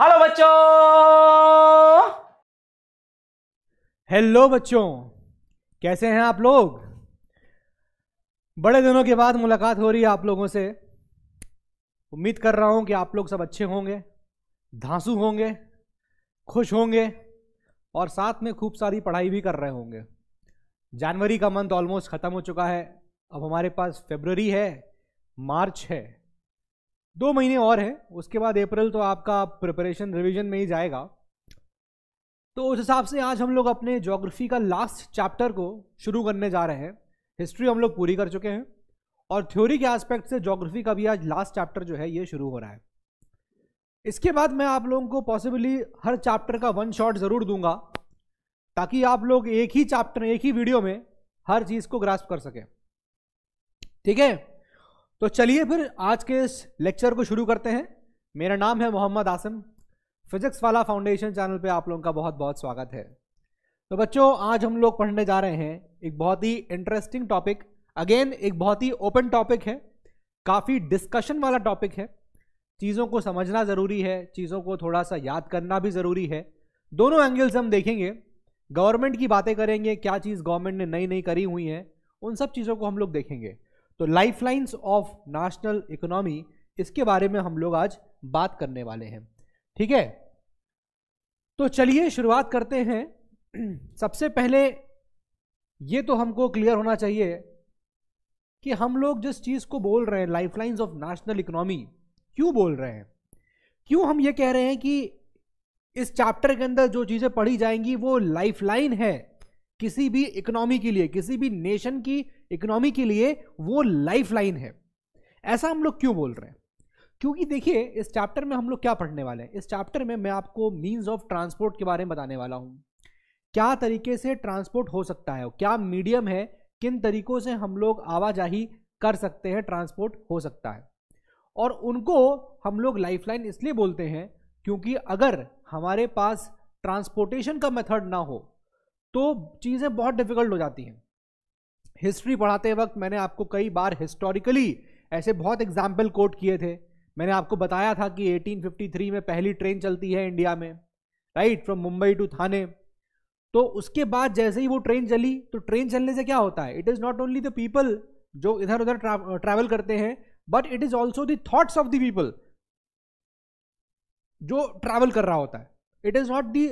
hello बच्चों hello बच्चों कैसे हैं आप लोग बड़े दिनों के बाद मुलाकात हो रही है आप लोगों से उम्मीद कर रहा हूं कि आप लोग सब अच्छे होंगे धांसू होंगे खुश होंगे और साथ में खूब सारी पढ़ाई भी कर रहे होंगे जनवरी का मंथ ऑलमोस्ट ख़त्म हो चुका है अब हमारे पास फेबररी है मार्च है दो महीने और हैं उसके बाद अप्रैल तो आपका प्रिपरेशन रिवीजन में ही जाएगा तो उस हिसाब से आज हम लोग अपने जोग्राफी का लास्ट चैप्टर को शुरू करने जा रहे हैं हिस्ट्री हम लोग पूरी कर चुके हैं और थ्योरी के एस्पेक्ट से जोग्राफी का भी आज लास्ट चैप्टर जो है ये शुरू हो रहा है इसके बाद मैं आप लोगों को पॉसिबली हर चैप्टर का वन शॉट ज़रूर दूंगा ताकि आप लोग एक ही चैप्टर एक ही वीडियो में हर चीज़ को ग्रास्प कर सकें ठीक है तो चलिए फिर आज के इस लेक्चर को शुरू करते हैं मेरा नाम है Mohammad Asim physics Wallah foundation channel पे आप लोगों का बहुत बहुत स्वागत है तो बच्चों आज हम लोग पढ़ने जा रहे हैं एक बहुत ही इंटरेस्टिंग टॉपिक अगेन एक बहुत ही ओपन टॉपिक है काफ़ी डिस्कशन वाला टॉपिक है चीज़ों को समझना ज़रूरी है चीज़ों को थोड़ा सा याद करना भी ज़रूरी है दोनों एंगल से हम देखेंगे गवर्नमेंट की बातें करेंगे क्या चीज़ गवर्नमेंट ने नई नई करी हुई है उन सब चीज़ों को हम लोग देखेंगे तो लाइन्स ऑफ नेशनल इकोनॉमी इसके बारे में हम लोग आज बात करने वाले हैं ठीक है तो चलिए शुरुआत करते हैं सबसे पहले ये तो हमको क्लियर होना चाहिए कि हम लोग जिस चीज़ को बोल रहे हैं life lines of national economy क्यों बोल रहे हैं क्यों हम ये कह रहे हैं कि इस चैप्टर के अंदर जो चीज़ें पढ़ी जाएंगी वो लाइफ लाइन है किसी भी इकोनॉमी के लिए किसी भी नेशन की इकोनॉमी के लिए वो लाइफ लाइन है ऐसा हम लोग क्यों बोल रहे हैं क्योंकि देखिए इस चैप्टर में हम लोग क्या पढ़ने वाले हैं इस चैप्टर में मैं आपको मीन्स ऑफ ट्रांसपोर्ट के बारे में बताने वाला हूँ क्या तरीके से ट्रांसपोर्ट हो सकता है क्या मीडियम है किन तरीकों से हम लोग आवाजाही कर सकते हैं ट्रांसपोर्ट हो सकता है और उनको हम लोग लाइफलाइन इसलिए बोलते हैं क्योंकि अगर हमारे पास ट्रांसपोर्टेशन का मेथड ना हो तो चीज़ें बहुत डिफिकल्ट हो जाती हैं हिस्ट्री पढ़ाते वक्त मैंने आपको कई बार हिस्टोरिकली ऐसे बहुत एग्जाम्पल कोट किए थे मैंने आपको बताया था कि 1853 में पहली ट्रेन चलती है इंडिया में right from Mumbai to Thane तो उसके बाद जैसे ही वो ट्रेन चली तो ट्रेन चलने से क्या होता है it is not only the people जो इधर उधर ट्रैवल करते हैं but it is also thoughts of the people जो ट्रैवल कर रहा होता है it is not the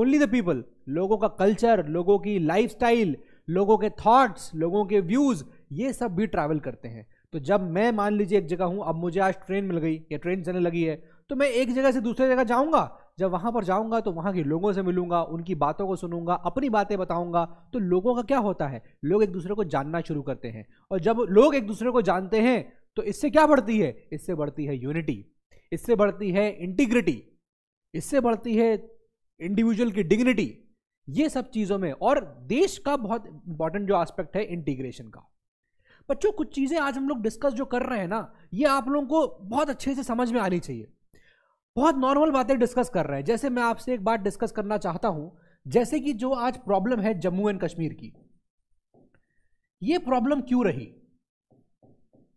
only the people लोगों का कल्चर लोगों की लाइफ स्टाइल लोगों के थॉट्स लोगों के व्यूज़ ये सब भी ट्रैवल करते हैं तो जब मैं मान लीजिए एक जगह हूँ अब मुझे आज ट्रेन मिल गई या ट्रेन चलने लगी है तो मैं एक जगह से दूसरी जगह जाऊँगा जब वहाँ पर जाऊँगा तो वहाँ के लोगों से मिलूंगा उनकी बातों को सुनूंगा अपनी बातें बताऊँगा तो लोगों का क्या होता है लोग एक दूसरे को जानना शुरू करते हैं और जब लोग एक दूसरे को जानते हैं तो इससे क्या बढ़ती है इससे बढ़ती है यूनिटी इससे बढ़ती है इंटीग्रिटी इससे बढ़ती है इंडिविजुअल की डिग्निटी ये सब चीज़ों में और देश का बहुत इंपॉर्टेंट जो एस्पेक्ट है इंटीग्रेशन का बच्चों कुछ चीज़ें आज हम लोग डिस्कस जो कर रहे हैं ना ये आप लोगों को बहुत अच्छे से समझ में आनी चाहिए बहुत नॉर्मल बातें डिस्कस कर रहे हैं जैसे मैं आपसे एक बात डिस्कस करना चाहता हूं जैसे कि जो आज प्रॉब्लम है जम्मू एंड कश्मीर की ये प्रॉब्लम क्यों रही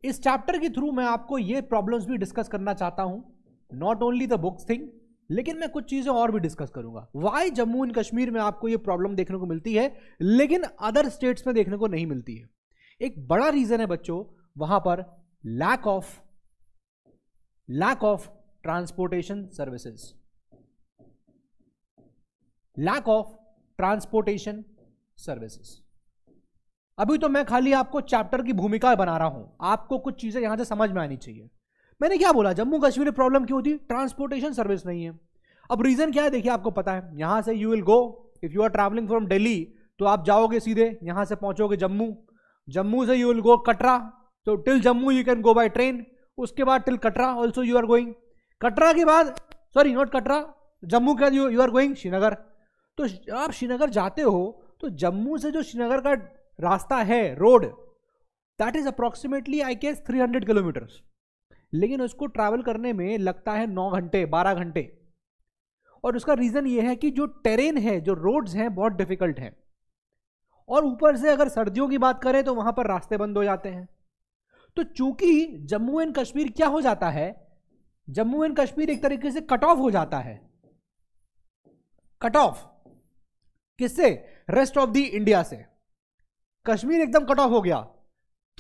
इस चैप्टर के थ्रू मैं आपको ये प्रॉब्लम्स भी डिस्कस करना चाहता हूं not only the books thing लेकिन मैं कुछ चीज़ें और भी डिस्कस करूंगा वाई जम्मू एंड कश्मीर में आपको ये प्रॉब्लम देखने को मिलती है लेकिन अदर स्टेट्स में देखने को नहीं मिलती है एक बड़ा रीज़न है बच्चों वहां पर lack of lack of transportation services lack of transportation services अभी तो मैं खाली आपको चैप्टर की भूमिका बना रहा हूं आपको कुछ चीज़ें यहां से समझ में आनी चाहिए मैंने क्या बोला जम्मू कश्मीर में प्रॉब्लम क्यों थी ट्रांसपोर्टेशन सर्विस नहीं है अब रीज़न क्या है देखिए आपको पता है यहाँ से you will go if you are travelling from Delhi तो आप जाओगे सीधे यहाँ से पहुँचोगे जम्मू जम्मू से यू विल गो कटरा तो till Jammu you can go by train उसके बाद till Katra also you are going Katra के बाद सॉरी नॉट कटरा जम्मू के यू आर गोइंग श्रीनगर तो आप श्रीनगर जाते हो तो जम्मू से जो श्रीनगर का रास्ता है road that is approximately I guess three hundred kilometers लेकिन उसको ट्रैवल करने में लगता है नौ घंटे बारह घंटे और उसका रीज़न ये है कि जो टेरेन है जो रोड्स हैं बहुत डिफ़िकल्ट हैं और ऊपर से अगर सर्दियों की बात करें तो वहां पर रास्ते बंद हो जाते हैं तो चूंकि जम्मू एंड कश्मीर क्या हो जाता है जम्मू एंड कश्मीर एक तरीके से कट ऑफ हो जाता है कट ऑफ किससे रेस्ट ऑफ द इंडिया से कश्मीर एकदम कट ऑफ हो गया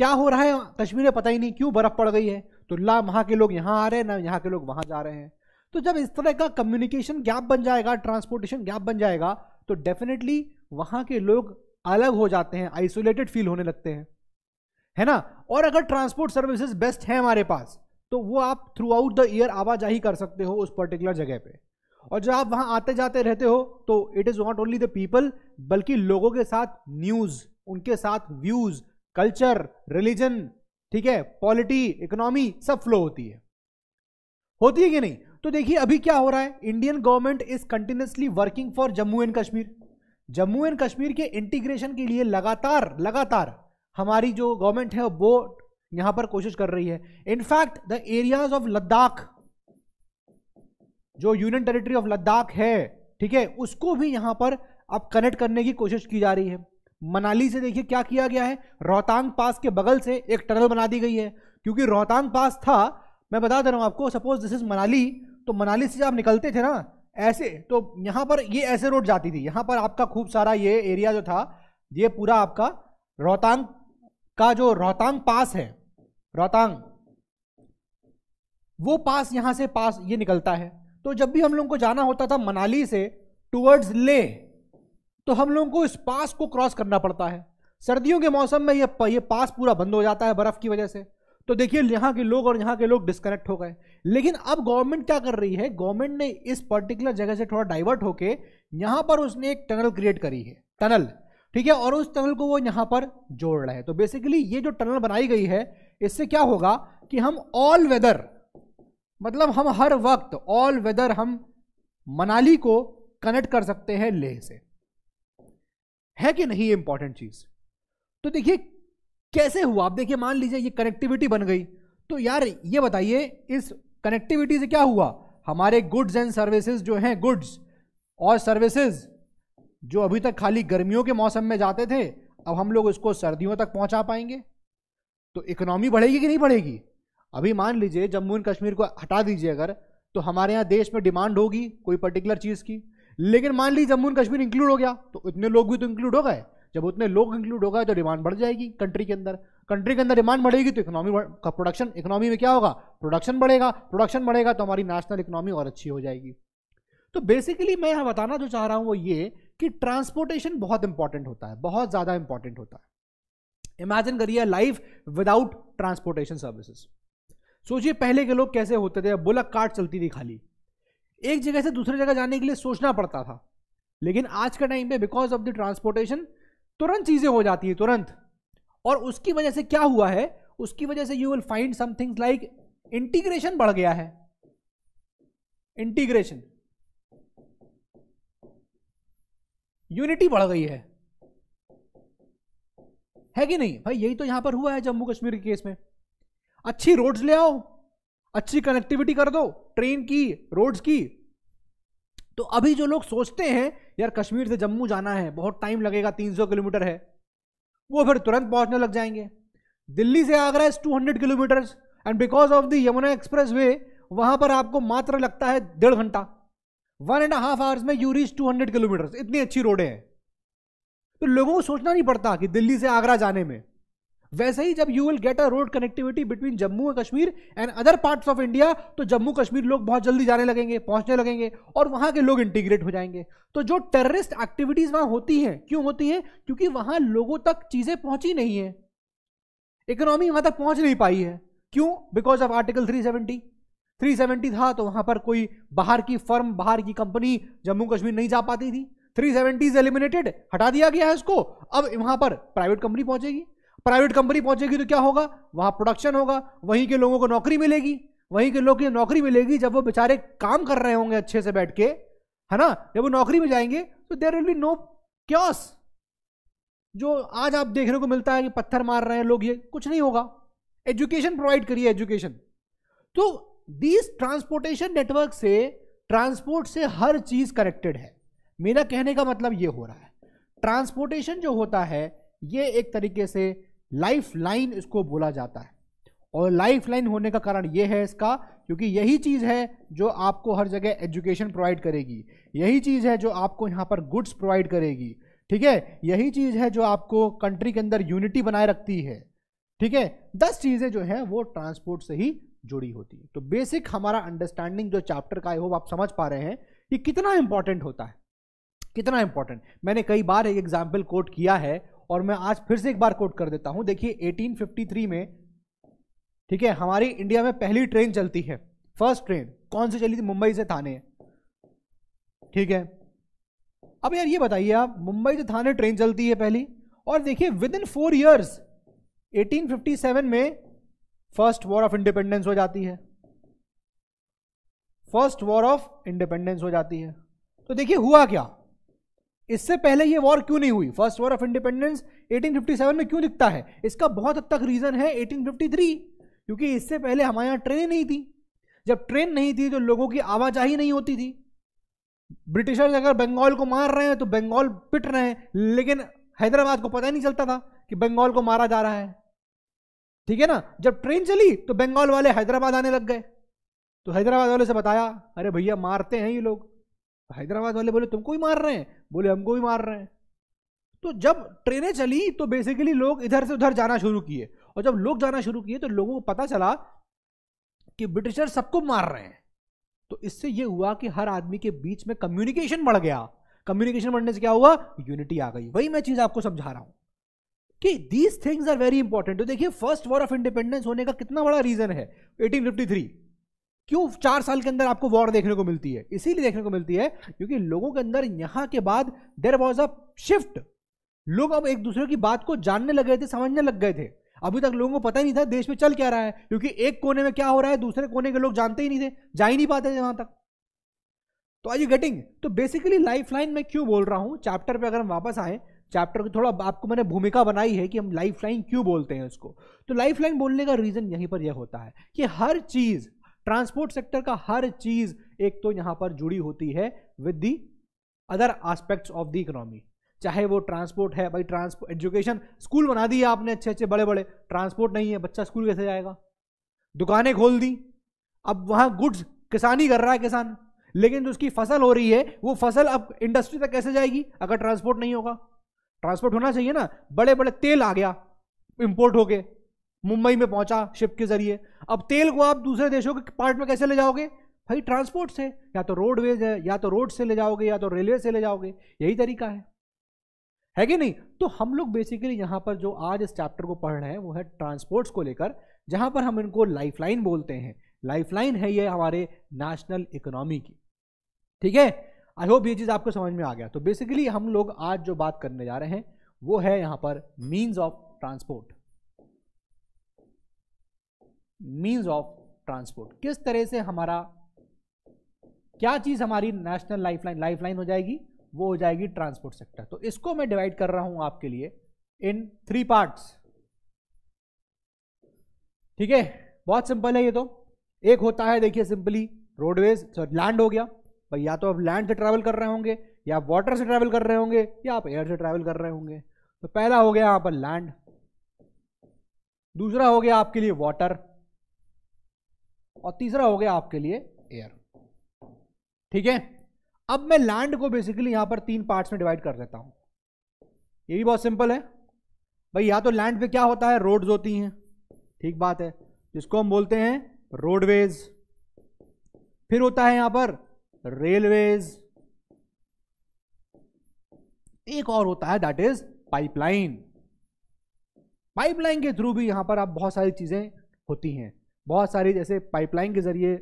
क्या हो रहा है कश्मीर में पता ही नहीं क्यों बर्फ पड़ गई है तो ला वहाँ के लोग यहाँ आ रहे हैं ना यहाँ के लोग वहाँ जा रहे हैं तो जब इस तरह का कम्युनिकेशन गैप बन जाएगा ट्रांसपोर्टेशन गैप बन जाएगा तो डेफिनेटली वहाँ के लोग अलग हो जाते हैं आइसोलेटेड फील होने लगते हैं है ना और अगर ट्रांसपोर्ट सर्विसेज बेस्ट हैं हमारे पास तो वो आप थ्रू आउट द ईयर आवाजाही कर सकते हो उस पर्टिकुलर जगह पे और जब आप वहाँ आते जाते रहते हो तो it is not only the people बल्कि लोगों के साथ न्यूज़ उनके साथ व्यूज़ कल्चर रिलीजन ठीक है पॉलिटी इकोनॉमी सब फ्लो होती है होती है कि नहीं तो देखिए अभी क्या हो रहा है Indian government is continuously working for Jammu and Kashmir Jammu and Kashmir के इंटीग्रेशन के लिए लगातार लगातार हमारी जो गवर्नमेंट है वो यहां पर कोशिश कर रही है in fact the areas of Ladakh जो यूनियन टेरिटरी ऑफ लद्दाख है ठीक है उसको भी यहां पर अब कनेक्ट करने की कोशिश की जा रही है मनाली से देखिए क्या किया गया है रोहतांग पास के बगल से एक टनल बना दी गई है क्योंकि रोहतांग पास था मैं बता दे रहा हूँ आपको सपोज दिस इज मनाली तो मनाली से जब आप निकलते थे ना ऐसे तो यहाँ पर ये ऐसे रोड जाती थी यहाँ पर आपका खूब सारा ये एरिया जो था ये पूरा आपका रोहतांग का जो रोहतांग पास है रोहतांग वो पास यहाँ से पास ये निकलता है तो जब भी हम लोग को जाना होता था मनाली से टूवर्ड्स ले तो हम लोगों को इस पास को क्रॉस करना पड़ता है सर्दियों के मौसम में ये ये पास पूरा बंद हो जाता है बर्फ़ की वजह से तो देखिए यहाँ के लोग और यहाँ के लोग डिस्कनेक्ट हो गए लेकिन अब गवर्नमेंट क्या कर रही है गवर्नमेंट ने इस पर्टिकुलर जगह से थोड़ा डाइवर्ट होके यहाँ पर उसने एक टनल क्रिएट करी है टनल ठीक है और उस टनल को वो यहाँ पर जोड़ रहे हैं तो बेसिकली ये जो टनल बनाई गई है इससे क्या होगा कि हम ऑल वेदर मतलब हम हर वक्त ऑल वेदर हम मनाली को कनेक्ट कर सकते हैं लेह से है कि नहीं इंपॉर्टेंट चीज तो देखिए कैसे हुआ आप देखिए मान लीजिए ये कनेक्टिविटी बन गई तो यार ये बताइए इस कनेक्टिविटी से क्या हुआ हमारे गुड्स एंड सर्विसेज जो हैं गुड्स और सर्विसेज जो अभी तक खाली गर्मियों के मौसम में जाते थे अब हम लोग उसको सर्दियों तक पहुंचा पाएंगे तो इकोनॉमी बढ़ेगी कि नहीं बढ़ेगी अभी मान लीजिए जम्मू एंड कश्मीर को हटा दीजिए अगर तो हमारे यहाँ देश में डिमांड होगी कोई पर्टिकुलर चीज़ की लेकिन मान ली जम्मू एंड कश्मीर इंक्लूड हो गया तो इतने लोग भी तो इंक्लूड हो गए जब उतने लोग इंक्लूड हो गए तो डिमांड बढ़ जाएगी कंट्री के अंदर कंट्री के अंदर डिमांड बढ़ेगी तो इकोनॉमी का प्रोडक्शन इकोनॉमी में क्या होगा प्रोडक्शन बढ़ेगा प्रोडक्शन बढ़ेगा तो हमारी नेशनल इकोनॉमी और अच्छी हो जाएगी तो बेसिकली मैं यहां बताना जो चाह रहा हूं वो ये कि ट्रांसपोर्टेशन बहुत इंपॉर्टेंट होता है बहुत ज़्यादा इंपॉर्टेंट होता है इमेजिन करिए लाइफ विदाउट ट्रांसपोर्टेशन सर्विसेज सोचिए पहले के लोग कैसे होते थे बुलक कार्ड चलती थी खाली एक जगह से दूसरी जगह जाने के लिए सोचना पड़ता था लेकिन आज के टाइम पे बिकॉज ऑफ द ट्रांसपोर्टेशन तुरंत चीज़ें हो जाती है तुरंत और उसकी वजह से क्या हुआ है उसकी वजह से you will find something like integration बढ़ गया है इंटीग्रेशन यूनिटी बढ़ गई है है कि नहीं भाई यही तो यहां पर हुआ है जम्मू कश्मीर के केस में अच्छी रोड्स ले आओ अच्छी कनेक्टिविटी कर दो ट्रेन की रोड्स की तो अभी जो लोग सोचते हैं यार कश्मीर से जम्मू जाना है बहुत टाइम लगेगा 300 किलोमीटर है वो फिर तुरंत पहुंचने लग जाएंगे दिल्ली से Agra is 200 kilometre and because of the Yamuna expressway वहां पर आपको मात्र लगता है डेढ़ घंटा वन एंड हाफ आवर्स में you reach two hundred kilometre इतनी अच्छी रोडें हैं तो लोगों को सोचना नहीं पड़ता कि दिल्ली से आगरा जाने में वैसे ही जब you will get a road connectivity between Jammu and Kashmir and other parts of India तो जम्मू कश्मीर लोग बहुत जल्दी जाने लगेंगे पहुंचने लगेंगे और वहां के लोग इंटीग्रेट हो जाएंगे तो जो टेररिस्ट एक्टिविटीज वहां होती हैं क्यों होती हैं क्योंकि वहां लोगों तक चीजें पहुंची नहीं है इकोनॉमी वहां तक पहुंच नहीं पाई है क्यों बिकॉज ऑफ आर्टिकल थ्री 370 था तो वहां पर कोई बाहर की फर्म बाहर की कंपनी जम्मू कश्मीर नहीं जा पाती थी 370 सेवेंटी एलिमिनेटेड हटा दिया गया है इसको अब वहां पर प्राइवेट कंपनी पहुंचेगी प्राइवेट कंपनी पहुंचेगी तो क्या होगा वहां प्रोडक्शन होगा वहीं के लोगों को नौकरी मिलेगी वहीं के लोग की नौकरी मिलेगी जब वो बेचारे काम कर रहे होंगे अच्छे से बैठ के है ना जब वो नौकरी में जाएंगे तो there will be no chaos जो आज आप देखने को मिलता है कि पत्थर मार रहे हैं लोग ये कुछ नहीं होगा एजुकेशन प्रोवाइड करिए एजुकेशन तो दीज ट्रांसपोर्टेशन नेटवर्क से ट्रांसपोर्ट से हर चीज कनेक्टेड है मेरा कहने का मतलब ये हो रहा है ट्रांसपोर्टेशन जो होता है ये एक तरीके से लाइफ लाइन इसको बोला जाता है और लाइफ लाइन होने का कारण ये है इसका क्योंकि यही चीज़ है जो आपको हर जगह एजुकेशन प्रोवाइड करेगी यही चीज़ है जो आपको यहाँ पर गुड्स प्रोवाइड करेगी ठीक है यही चीज़ है जो आपको कंट्री के अंदर यूनिटी बनाए रखती है ठीक है दस चीज़ें जो हैं वो ट्रांसपोर्ट से ही जुड़ी होती है तो बेसिक हमारा अंडरस्टैंडिंग जो चैप्टर का है वो आप समझ पा रहे हैं कि कितना इंपॉर्टेंट होता है कितना इंपॉर्टेंट मैंने कई बार एक एग्जाम्पल कोट किया है और मैं आज फिर से एक बार कोट कर देता हूं देखिए 1853 में ठीक है हमारी इंडिया में पहली ट्रेन चलती है फर्स्ट ट्रेन कौन सी चली थी मुंबई से थाने ठीक है अब यार ये बताइए आप मुंबई से थाने ट्रेन चलती है पहली और देखिए विद इन फोर ईयर्स 1857 में फर्स्ट वॉर ऑफ इंडिपेंडेंस हो जाती है फर्स्ट वॉर ऑफ इंडिपेंडेंस हो जाती है तो देखिए हुआ क्या इससे पहले ये वॉर क्यों नहीं हुई फर्स्ट वॉर ऑफ इंडिपेंडेंस 1857 में क्यों दिखता है इसका बहुत हद तक रीज़न है 1853 क्योंकि इससे पहले हमारे यहाँ ट्रेन नहीं थी जब ट्रेन नहीं थी तो लोगों की आवाजाही नहीं होती थी ब्रिटिशर्स अगर बंगाल को मार रहे हैं तो बंगाल पिट रहे हैं लेकिन हैदराबाद को पता ही नहीं चलता था कि बंगाल को मारा जा रहा है ठीक है ना जब ट्रेन चली तो बंगाल वाले हैदराबाद आने लग गए तो हैदराबाद वाले से बताया अरे भैया मारते हैं ये लोग तो हैदराबाद वाले बोले तुमको ही मार रहे हैं बोले हमको भी मार रहे हैं तो जब ट्रेनें चली तो बेसिकली लोग इधर से उधर जाना शुरू किए और जब लोग जाना शुरू किए तो लोगों को पता चला कि ब्रिटिशर सबको मार रहे हैं तो इससे यह हुआ कि हर आदमी के बीच में कम्युनिकेशन बढ़ गया कम्युनिकेशन बढ़ने से क्या हुआ यूनिटी आ गई वही मैं चीज आपको समझा रहा हूं कि these things are very important तो देखिए फर्स्ट वॉर ऑफ इंडिपेंडेंस होने का कितना बड़ा रीजन है 1853 क्यों चार साल के अंदर आपको वॉर देखने को मिलती है इसीलिए देखने को मिलती है क्योंकि लोगों के अंदर यहाँ के बाद देर वॉज अ शिफ्ट लोग अब एक दूसरे की बात को जानने लग गए थे समझने लग गए थे अभी तक लोगों को पता ही नहीं था देश में चल क्या रहा है क्योंकि एक कोने में क्या हो रहा है दूसरे कोने के लोग जानते ही नहीं थे जा ही नहीं पाते थे वहां तक तो आई यू गेटिंग तो बेसिकली लाइफ लाइन में क्यों बोल रहा हूँ चैप्टर पे अगर हम वापस आए चैप्टर की थोड़ा आपको मैंने भूमिका बनाई है कि हम लाइफ लाइन क्यों बोलते हैं उसको तो लाइफ लाइन बोलने का रीज़न यहीं पर यह होता है कि हर चीज़ ट्रांसपोर्ट सेक्टर का हर चीज एक तो यहां पर जुड़ी होती है with the other aspects of the economy चाहे वो ट्रांसपोर्ट है भाई ट्रांसपोर्ट एजुकेशन स्कूल बना दिए आपने अच्छे अच्छे बड़े बड़े ट्रांसपोर्ट नहीं है बच्चा स्कूल कैसे जाएगा दुकानें खोल दी अब वहां गुड्स किसानी कर रहा है किसान लेकिन जो उसकी फसल हो रही है वो फसल अब इंडस्ट्री तक कैसे जाएगी अगर ट्रांसपोर्ट नहीं होगा ट्रांसपोर्ट होना चाहिए ना बड़े बड़े तेल आ गया इंपोर्ट होके मुंबई में पहुंचा शिप के जरिए अब तेल को आप दूसरे देशों के पार्ट में कैसे ले जाओगे भाई ट्रांसपोर्ट से या तो रोडवेज है या तो रोड से ले जाओगे या तो रेलवे से ले जाओगे यही तरीका है है कि नहीं तो हम लोग बेसिकली यहां पर जो आज इस चैप्टर को पढ़ रहे हैं वो है ट्रांसपोर्ट्स को लेकर जहां पर हम इनको लाइफलाइन बोलते हैं लाइफलाइन है ये हमारे नेशनल इकोनॉमी की ठीक है आई होप ये चीज़ आपको समझ में आ गया तो बेसिकली हम लोग आज जो बात करने जा रहे हैं वो है यहां पर means of transport means of transport किस तरह से हमारा क्या चीज़ हमारी नेशनल लाइफलाइन लाइफलाइन हो जाएगी वो हो जाएगी ट्रांसपोर्ट सेक्टर तो इसको मैं डिवाइड कर रहा हूं आपके लिए इन थ्री पार्ट्स ठीक है बहुत सिंपल है ये तो एक होता है देखिए सिंपली रोडवेज सॉरी लैंड हो गया भाई या तो आप लैंड से ट्रैवल कर रहे होंगे या आप वाटर से ट्रैवल कर रहे होंगे या आप एयर से ट्रैवल कर रहे होंगे तो पहला हो गया यहां पर लैंड दूसरा हो गया आपके लिए वाटर और तीसरा हो गया आपके लिए एयर ठीक है अब मैं लैंड को बेसिकली यहां पर तीन पार्ट्स में डिवाइड कर देता हूं ये भी बहुत सिंपल है भाई या तो लैंड पे क्या होता है रोड्स होती हैं ठीक बात है जिसको हम बोलते हैं रोडवेज फिर होता है यहां पर रेलवेज एक और होता है दैट इज पाइपलाइन पाइपलाइन के थ्रू भी यहां पर आप बहुत सारी चीजें होती हैं बहुत सारी जैसे पाइपलाइन के ज़रिए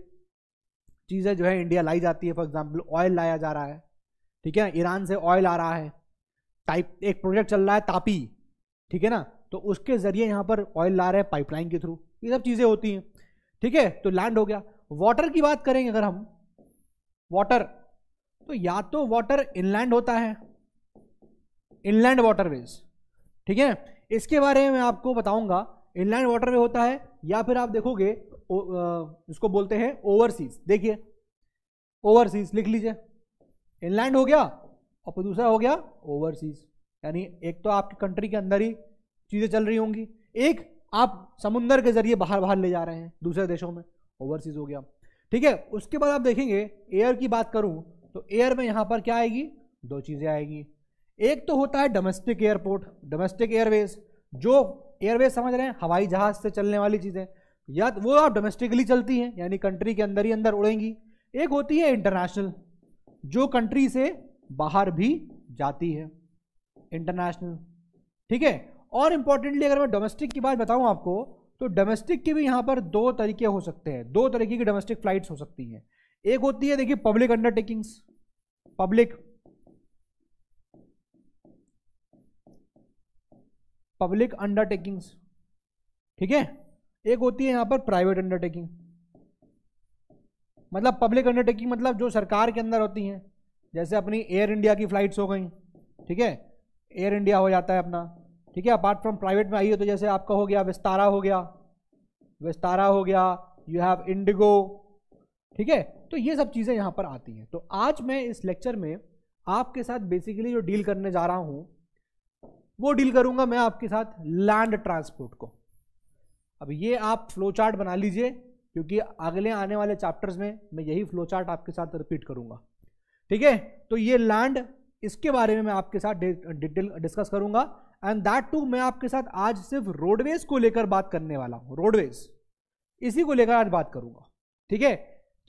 चीज़ें जो है इंडिया लाई जाती है फॉर एग्जाम्पल ऑयल लाया जा रहा है ठीक है ईरान से ऑयल आ रहा है टाइप एक प्रोजेक्ट चल रहा है तापी ठीक है ना तो उसके ज़रिए यहाँ पर ऑयल ला रहे हैं पाइपलाइन के थ्रू ये सब चीज़ें होती हैं ठीक है तो लैंड हो गया वाटर की बात करेंगे अगर हम वाटर तो या तो वाटर इनलैंड होता है इनलैंड वाटरवेज ठीक है इसके बारे में मैं आपको बताऊंगा इनलाइन वाटर में होता है या फिर आप देखोगे इसको बोलते हैं ओवरसीज देखिए ओवरसीज लिख लीजिए इनलैंड हो गया और दूसरा हो गया ओवरसीज यानी एक तो आपकी कंट्री के अंदर ही चीज़ें चल रही होंगी एक आप समुंदर के जरिए बाहर बाहर ले जा रहे हैं दूसरे देशों में ओवरसीज हो गया ठीक है उसके बाद आप देखेंगे एयर की बात करूं तो एयर में यहाँ पर क्या आएगी दो चीज़ें आएगी एक तो होता है डोमेस्टिक एयरपोर्ट डोमेस्टिक एयरवेज जो एयरवेज समझ रहे हैं हवाई जहाज से चलने वाली चीज़ें या तो वो आप डोमेस्टिकली चलती हैं यानी कंट्री के अंदर ही अंदर उड़ेंगी एक होती है इंटरनेशनल जो कंट्री से बाहर भी जाती है इंटरनेशनल ठीक है और इम्पॉर्टेंटली अगर मैं डोमेस्टिक की बात बताऊं आपको तो डोमेस्टिक के भी यहाँ पर दो तरीके हो सकते हैं दो तरीके की डोमेस्टिक फ्लाइट्स हो सकती हैं एक होती है देखिए public undertakings public public undertakings ठीक है एक होती है यहाँ पर प्राइवेट अंडरटेकिंग मतलब पब्लिक अंडरटेकिंग मतलब जो सरकार के अंदर होती हैं जैसे अपनी एयर इंडिया की फ़्लाइट्स हो गई ठीक है एयर इंडिया हो जाता है अपना ठीक है अपार्ट फ्रॉम प्राइवेट में आई हो तो जैसे आपका हो गया विस्तारा हो गया विस्तारा हो गया यू हैव इंडिगो ठीक है तो ये सब चीज़ें यहाँ पर आती हैं तो आज मैं इस लेक्चर में आपके साथ बेसिकली जो डील करने जा रहा हूँ वो डील करूंगा मैं आपके साथ लैंड ट्रांसपोर्ट को अब ये आप फ्लो चार्ट बना लीजिए क्योंकि अगले आने वाले चैप्टर्स में मैं यही फ्लो चार्ट आपके साथ रिपीट करूंगा ठीक है तो ये लैंड इसके बारे में मैं आपके साथ डिटेल डिस्कस करूंगा एंड दैट टू मैं आपके साथ आज सिर्फ रोडवेज को लेकर बात करने वाला हूँ रोडवेज इसी को लेकर आज बात करूंगा ठीक है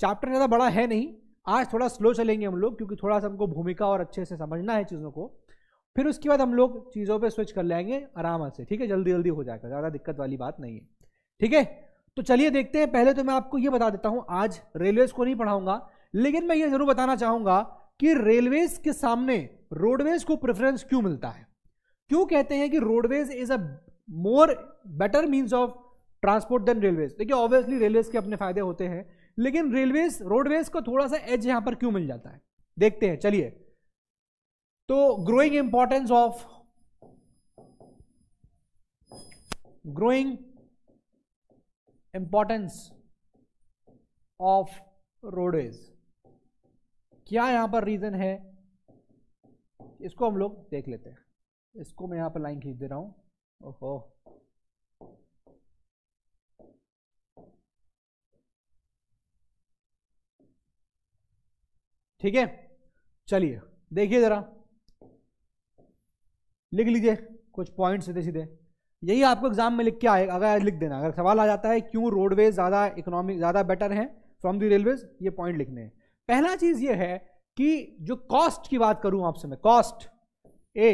चैप्टर ज़्यादा बड़ा है नहीं आज थोड़ा स्लो चलेंगे हम लोग क्योंकि थोड़ा सा हमको भूमिका और अच्छे से समझना है चीज़ों को फिर उसके बाद हम लोग चीज़ों पे स्विच कर लेंगे आराम से ठीक है जल्दी जल्दी हो जाएगा ज़्यादा दिक्कत वाली बात नहीं है ठीक है तो चलिए देखते हैं पहले तो मैं आपको ये बता देता हूँ आज रेलवेज को नहीं पढ़ाऊंगा लेकिन मैं ये ज़रूर बताना चाहूँगा कि रेलवेज के सामने रोडवेज को प्रेफरेंस क्यों मिलता है क्यों कहते हैं कि roadways is a more better means of transport than railways देखिए ऑब्वियसली रेलवेज के अपने फ़ायदे होते हैं लेकिन रेलवेज रोडवेज को थोड़ा सा एज यहाँ पर क्यों मिल जाता है देखते हैं चलिए तो growing importance of growing importance of roadways क्या यहां पर रीजन है इसको हम लोग देख लेते हैं इसको मैं यहां पर लाइन खींच दे रहा हूं ओहो ठीक है चलिए देखिए जरा लिख लीजिए कुछ पॉइंट सीधे सीधे यही आपको एग्जाम में लिख के आएगा अगर लिख देना अगर सवाल आ जाता है क्यों रोडवेज ज़्यादा इकोनॉमिक ज़्यादा बेटर हैं फ्रॉम दी रेलवेज ये पॉइंट लिखने हैं पहला चीज़ ये है कि जो कॉस्ट की बात करूँ आपसे मैं कॉस्ट ए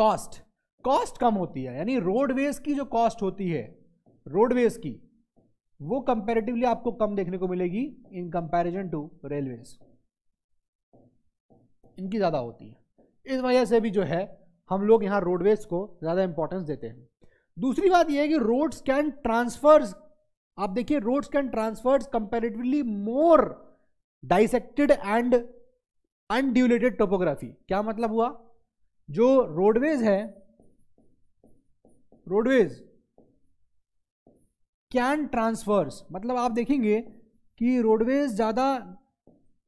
कॉस्ट कॉस्ट कम होती है यानी रोडवेज की जो कॉस्ट होती है रोडवेज की वो कंपैरेटिवली आपको कम देखने को मिलेगी इन कंपैरिजन टू रेलवेज इनकी ज़्यादा होती है इस वजह से भी जो है हम लोग यहाँ रोडवेज को ज़्यादा इंपॉर्टेंस देते हैं दूसरी बात यह है कि रोड्स कैन ट्रांसफर्स आप देखिए roads can transfers comparatively more dissected and undulated topography क्या मतलब हुआ जो रोडवेज है रोडवेज कैन ट्रांसफर्स मतलब आप देखेंगे कि रोडवेज ज़्यादा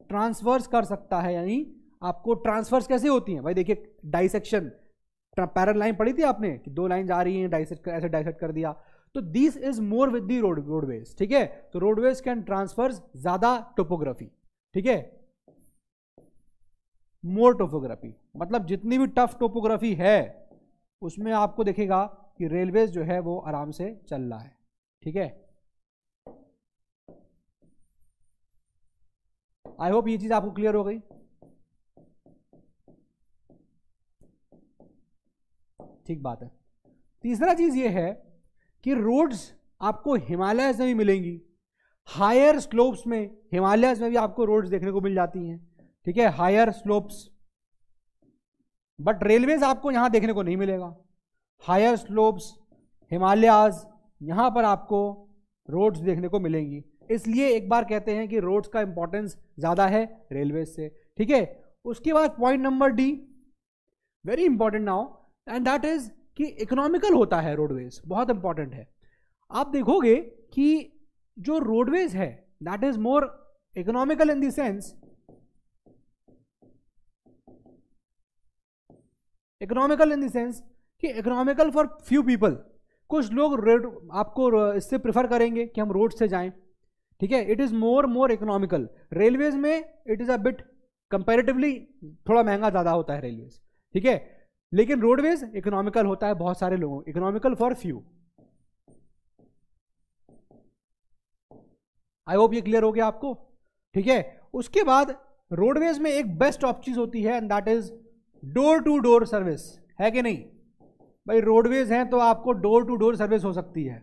ट्रांसफर्स कर सकता है यानी आपको ट्रांसफर्स कैसे होती हैं भाई देखिए डाइसेक्शन पैरल लाइन पढ़ी थी आपने कि दो लाइन जा रही हैं डाइसेक्ट ऐसे डाइसेक्ट कर दिया तो this is more with the road roadways ठीक है तो रोडवेज कैन ट्रांसफर ज्यादा टोपोग्राफी ठीक है मोर टोपोग्राफी मतलब जितनी भी टफ टोपोग्राफी है उसमें आपको देखेगा कि रेलवेज जो है वो आराम से चल रहा है ठीक है आई होप ये चीज आपको क्लियर हो गई ठीक बात है तीसरा चीज़ ये है कि रोड्स आपको हिमालयस में भी मिलेंगी हायर स्लोप्स में हिमालयस में भी आपको रोड्स देखने को मिल जाती हैं ठीक है हायर स्लोप्स बट रेलवेज आपको यहां देखने को नहीं मिलेगा हायर स्लोप्स हिमालयाज यहां पर आपको रोड्स देखने को मिलेंगी इसलिए एक बार कहते हैं कि रोड्स का इंपॉर्टेंस ज़्यादा है रेलवे से ठीक है उसके बाद point number D very important now and that is कि इकोनॉमिकल होता है रोडवेज बहुत इंपॉर्टेंट है आप देखोगे कि जो रोडवेज है that is more economical in dense economical in dense कि इकोनॉमिकल फॉर फ्यू पीपल कुछ लोग रेड आपको इससे प्रेफर करेंगे कि हम रोड से जाएं ठीक है it is more more economical railways में it is a bit comparatively थोड़ा महंगा ज़्यादा होता है रेलवेज ठीक है लेकिन रोडवेज इकोनॉमिकल होता है बहुत सारे लोगों economical for few I hope ये क्लियर हो गया आपको ठीक है उसके बाद रोडवेज में एक बेस्ट ऑफ चीज होती है and that is door to door service है कि नहीं भाई रोडवेज हैं तो आपको डोर टू डोर सर्विस हो सकती है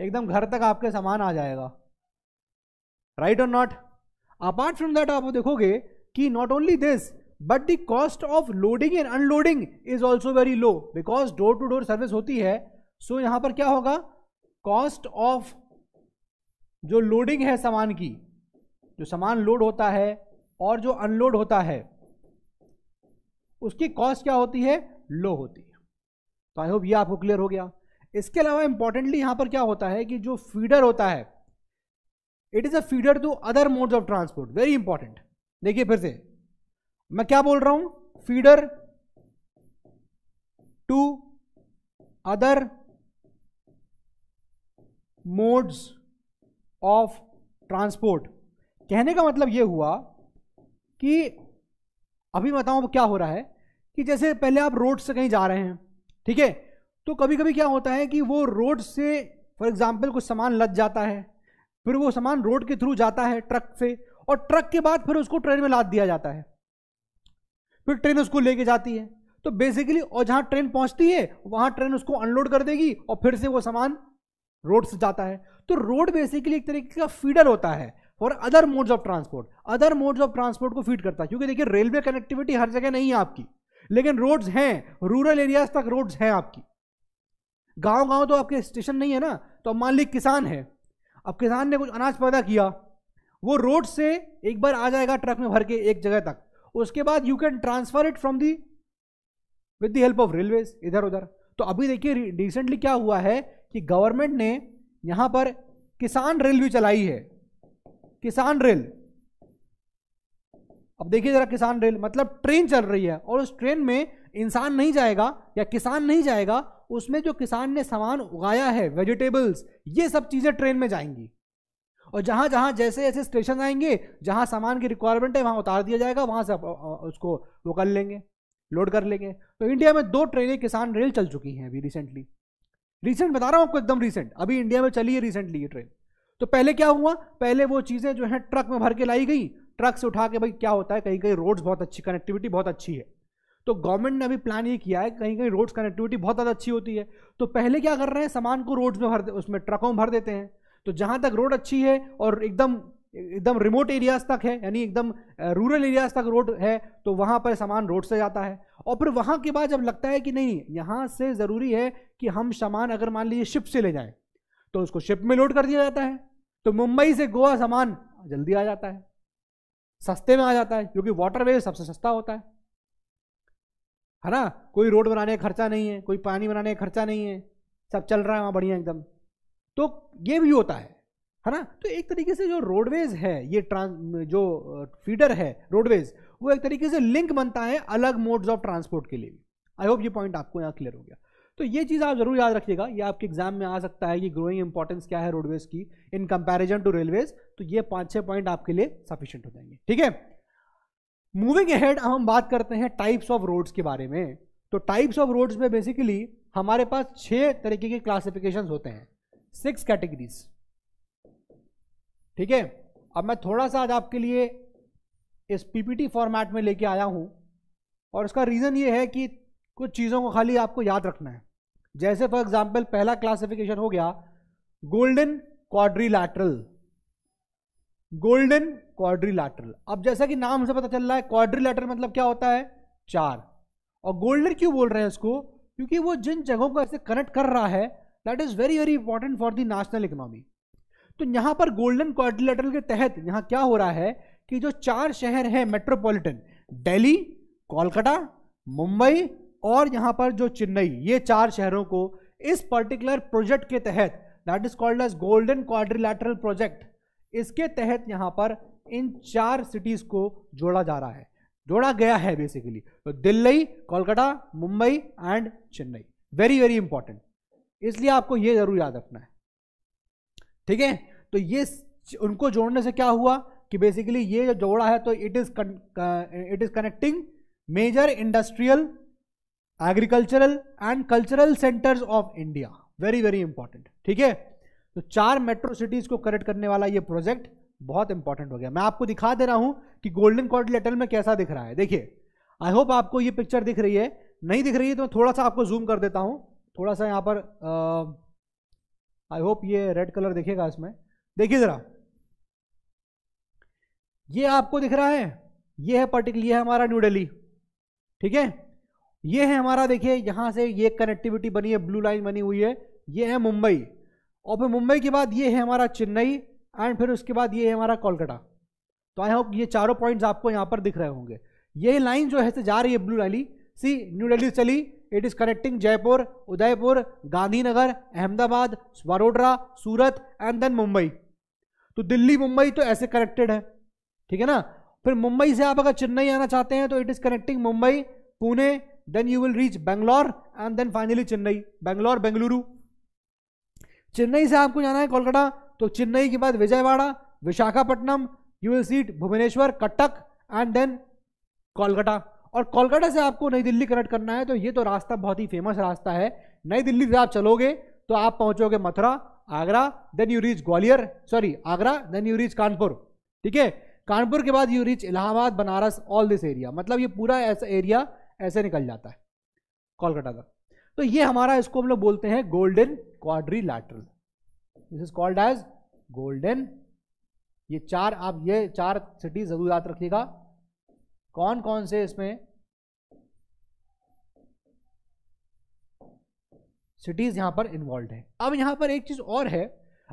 एकदम घर तक आपके सामान आ जाएगा राइट और नॉट अपार्ट फ्रॉम दैट आप देखोगे कि not only this but the cost of loading and unloading is also very low because door to door service होती है सो so यहां पर क्या होगा कॉस्ट ऑफ जो लोडिंग है सामान की जो सामान लोड होता है और जो अनलोड होता है उसकी कॉस्ट क्या होती है लो होती है तो आई होप ये आपको क्लियर हो गया इसके अलावा इंपॉर्टेंटली यहां पर क्या होता है कि जो फीडर होता है it is a feeder to other modes of transport very important देखिए फिर से मैं क्या बोल रहा हूं feeder to other modes of transport कहने का मतलब यह हुआ कि अभी बताऊं क्या हो रहा है कि जैसे पहले आप रोड से कहीं जा रहे हैं ठीक है तो कभी कभी क्या होता है कि वो रोड से फॉर एग्जाम्पल कुछ सामान लद जाता है फिर वो सामान रोड के थ्रू जाता है ट्रक से और ट्रक के बाद फिर उसको ट्रेन में लाद दिया जाता है फिर ट्रेन उसको लेके जाती है तो बेसिकली और जहां ट्रेन पहुंचती है वहां ट्रेन उसको अनलोड कर देगी और फिर से वो सामान रोड से जाता है तो रोड बेसिकली एक तरीके का फीडर होता है for other modes of transport other modes of transport को फीड करता है क्योंकि देखिए रेलवे कनेक्टिविटी हर जगह नहीं है आपकी लेकिन रोड्स हैं रूरल एरियाज तक रोड्स हैं आपकी गांव गांव तो आपके स्टेशन नहीं है ना तो मान ली किसान है अब किसान ने कुछ अनाज पैदा किया वो रोड से एक बार आ जाएगा ट्रक में भर के एक जगह तक उसके बाद you can transfer it from the with the help of railways इधर उधर तो अभी देखिए रिसेंटली क्या हुआ है कि गवर्नमेंट ने यहां पर किसान रेल भी चलाई है किसान रेल अब देखिए जरा किसान रेल मतलब ट्रेन चल रही है और उस ट्रेन में इंसान नहीं जाएगा या किसान नहीं जाएगा उसमें जो किसान ने सामान उगाया है वेजिटेबल्स ये सब चीज़ें ट्रेन में जाएंगी और जहाँ जहाँ जैसे जैसे स्टेशन आएंगे जहाँ सामान की रिक्वायरमेंट है वहाँ उतार दिया जाएगा वहाँ से उसको वो कर लेंगे लोड कर लेंगे तो इंडिया में दो ट्रेनें किसान रेल चल चुकी हैं अभी रिसेंटली रिसेंट बता रहा हूँ आपको एकदम रिसेंट अभी इंडिया में चली है रिसेंटली ये ट्रेन तो पहले क्या हुआ पहले वो चीज़ें जो हैं ट्रक में भर के लाई गई ट्रक से उठा के भाई क्या होता है कहीं कहीं रोड्स बहुत अच्छी कनेक्टिविटी बहुत अच्छी है तो गवर्नमेंट ने अभी प्लान ये किया है कहीं कहीं रोड्स कनेक्टिविटी बहुत ज़्यादा अच्छी होती है तो पहले क्या कर रहे हैं सामान को रोड्स में भर उसमें ट्रकों में भर देते हैं तो जहां तक रोड अच्छी है और एकदम एकदम रिमोट एरियाज तक है यानी एकदम रूरल एरियाज तक रोड है तो वहां पर सामान रोड से जाता है और फिर वहां के बाद जब लगता है कि नहीं यहां से ज़रूरी है कि हम सामान अगर मान लीजिए शिप से ले जाए तो उसको शिप में लोड कर दिया जाता है तो मुंबई से गोवा सामान जल्दी आ जाता है सस्ते में आ जाता है क्योंकि वाटरवे सबसे सस्ता होता है है ना कोई रोड बनाने का खर्चा नहीं है कोई पानी बनाने का खर्चा नहीं है सब चल रहा है वहाँ बढ़िया एकदम तो ये भी होता है है ना तो एक तरीके से जो रोडवेज है ये ट्रांस जो फीडर है रोडवेज वो एक तरीके से लिंक बनता है अलग मोड्स ऑफ ट्रांसपोर्ट के लिए भी आई होप ये पॉइंट आपको यहाँ क्लियर हो गया तो ये चीज़ आप जरूर याद रखिएगा ये आपके एग्जाम में आ सकता है कि ग्रोइंग इंपॉर्टेंस क्या है रोडवेज की इन कंपैरिजन टू रेलवेज तो ये पांच छह पॉइंट आपके लिए सफिशियंट हो जाएंगे ठीक है मूविंग अहेड हम बात करते हैं टाइप्स ऑफ रोड्स के बारे में तो टाइप्स ऑफ रोड्स में बेसिकली हमारे पास छः तरीके के क्लासिफिकेशन होते हैं सिक्स कैटेगरीज ठीक है अब मैं थोड़ा सा आज आपके लिए इस पीपीटी फॉर्मेट में लेके आया हूं और उसका रीज़न ये है कि कुछ चीज़ों को खाली आपको याद रखना है जैसे फॉर एग्जाम्पल पहला क्लासिफिकेशन हो गया गोल्डन क्वाड्रीलैटरल गोल्डन क्वाड्रीलैटरल अब जैसा कि नाम से पता चल रहा है क्वाड्रीलैटरल मतलब क्या होता है चार और गोल्डन क्यों बोल रहे हैं इसको क्योंकि वो जिन जगहों को ऐसे कनेक्ट कर रहा है that is very very important for the national economy तो यहां पर गोल्डन क्वारिलेटरल के तहत यहां क्या हो रहा है कि जो चार शहर है मेट्रोपॉलिटन दिल्ली कोलकाता मुंबई और यहां पर जो चेन्नई ये चार शहरों को इस पर्टिकुलर प्रोजेक्ट के तहत that is called as golden quadrilateral project इसके तहत यहां पर इन चार सिटीज़ को जोड़ा जा रहा है जोड़ा गया है बेसिकली तो Delhi Kolkata Mumbai and Chennai very very important इसलिए आपको यह जरूर याद रखना है ठीक है तो ये उनको जोड़ने से क्या हुआ कि बेसिकली ये जो जोड़ा है तो it is it is connecting major industrial agricultural and cultural centres of India very very important ठीक है तो चार मेट्रो सिटीज को कनेक्ट करने वाला ये प्रोजेक्ट बहुत इंपॉर्टेंट हो गया मैं आपको दिखा दे रहा हूं कि गोल्डन कॉर्ड लेटल में कैसा दिख रहा है देखिए आई होप आपको ये पिक्चर दिख रही है नहीं दिख रही है तो मैं थोड़ा सा आपको जूम कर देता हूं थोड़ा सा यहाँ पर आई होप ये रेड कलर देखेगा इसमें देखिए ज़रा ये आपको दिख रहा है ये है पर्टिकुलर ये है हमारा न्यू दिल्ली ठीक है ये है हमारा देखिए यहां से ये कनेक्टिविटी बनी है ब्लू लाइन बनी हुई है ये है मुंबई और फिर मुंबई के बाद ये है हमारा चेन्नई एंड फिर उसके बाद ये है हमारा कोलकाता तो आई होप ये चारों पॉइंट्स आपको यहां पर दिख रहे होंगे ये लाइन जो है से जा रही है blue line new New Delhi चली it is connecting Jaipur Udaipur Gandhinagar Ahmedabad Vadodara Surat and then Mumbai तो दिल्ली मुंबई तो ऐसे कनेक्टेड है ठीक है ना फिर मुंबई से आप अगर चेन्नई आना चाहते हैं तो it is connecting Mumbai Pune then you will reach Bangalore and then finally Chennai Bangalore Bengaluru Chennai से आपको जाना है कोलकाता तो चेन्नई के बाद Vijayawada Visakhapatnam you will seat Bhubaneswar Cuttack and then Kolkata और कोलकाता से आपको नई दिल्ली कनेक्ट करना है तो ये तो रास्ता बहुत ही फेमस रास्ता है नई दिल्ली से आप चलोगे तो आप पहुंचोगे Mathura Agra then you reach Gwalior sorry Agra then you reach Kanpur ठीक है कानपुर के बाद you reach Allahabad Banaras all this area मतलब ये पूरा ऐसा एरिया ऐसे निकल जाता है कोलकाता का तो ये हमारा इसको हम लोग बोलते हैं golden quadrilateral this is called as golden ये चार आप ये चार सिटी जरूर याद रखिएगा कौन कौन से इसमें सिटीज़ यहां पर इन्वॉल्व है अब यहां पर एक चीज़ और है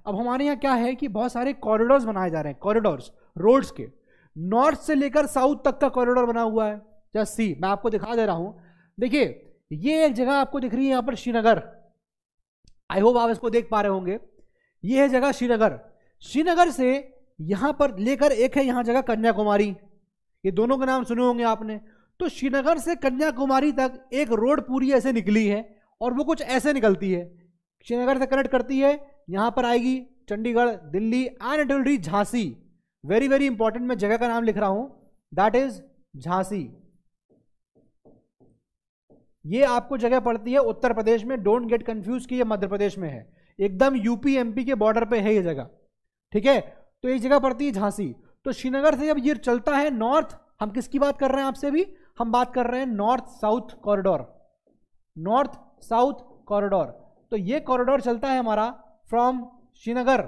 अब हमारे यहां क्या है कि बहुत सारे कॉरिडोर्स बनाए जा रहे हैं कॉरिडोर्स रोड्स के नॉर्थ से लेकर साउथ तक का कॉरिडोर बना हुआ है या सी मैं आपको दिखा दे रहा हूं देखिए ये एक जगह आपको दिख रही है यहां पर श्रीनगर आई होप आप इसको देख पा रहे होंगे ये है जगह श्रीनगर श्रीनगर से यहां पर लेकर एक है यहां जगह कन्याकुमारी ये दोनों के नाम सुने होंगे आपने तो श्रीनगर से कन्याकुमारी तक एक रोड पूरी ऐसे निकली है और वो कुछ ऐसे निकलती है श्रीनगर से कनेक्ट करती है यहाँ पर आएगी Chandigarh Delhi and it will reach Jhansi very very important मैं जगह का नाम लिख रहा हूँ दैट इज झांसी ये आपको जगह पड़ती है उत्तर प्रदेश में डोंट गेट कंफ्यूज कि ये मध्य प्रदेश में है एकदम यूपी एमपी के बॉर्डर पे है ये जगह ठीक है तो ये जगह पड़ती है झांसी तो श्रीनगर से जब ये चलता है नॉर्थ हम किसकी बात कर रहे हैं आपसे भी हम बात कर रहे हैं north south corridor north south corridor तो ये कॉरिडोर चलता है हमारा फ्रॉम श्रीनगर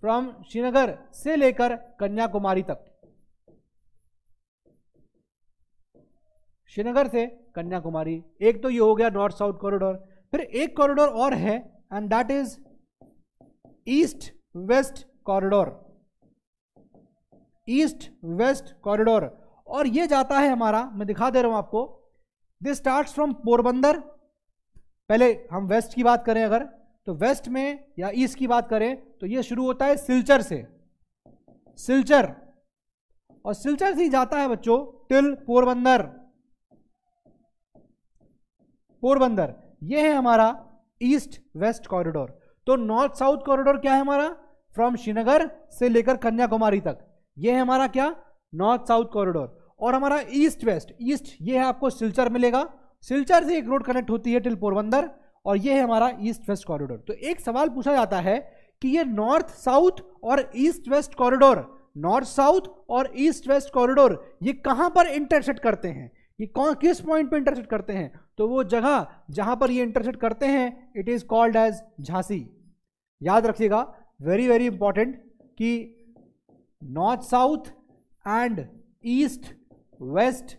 फ्रॉम श्रीनगर से लेकर कन्याकुमारी तक श्रीनगर से कन्याकुमारी एक तो ये हो गया नॉर्थ साउथ कॉरिडोर फिर एक कॉरिडोर और है and that is east west corridor east west corridor और ये जाता है हमारा मैं दिखा दे रहा हूं आपको दिस स्टार्ट फ्रॉम पोरबंदर पहले हम वेस्ट की बात करें अगर तो वेस्ट में या ईस्ट की बात करें तो ये शुरू होता है सिलचर से सिलचर और सिलचर से ही जाता है बच्चों टिल पोरबंदर पोरबंदर ये है हमारा ईस्ट वेस्ट कॉरिडोर तो नॉर्थ साउथ कॉरिडोर क्या है हमारा फ्रॉम श्रीनगर से लेकर कन्याकुमारी तक ये है हमारा क्या नॉर्थ साउथ कॉरिडोर और हमारा ईस्ट वेस्ट ईस्ट ये है आपको सिलचर मिलेगा सिलचर से एक रोड कनेक्ट होती है टिल पोरबंदर और ये है हमारा ईस्ट वेस्ट कॉरिडोर तो एक सवाल पूछा जाता है कि ये नॉर्थ साउथ और east west corridor north south और ईस्ट वेस्ट कॉरिडोर ये कहाँ पर इंटरसेट करते हैं ये कौन किस पॉइंट पे इंटरसेट करते हैं तो वो जगह जहाँ पर ये इंटरसेट करते हैं it is called as Jhansi याद रखिएगा वेरी वेरी इंपॉर्टेंट कि north south and east west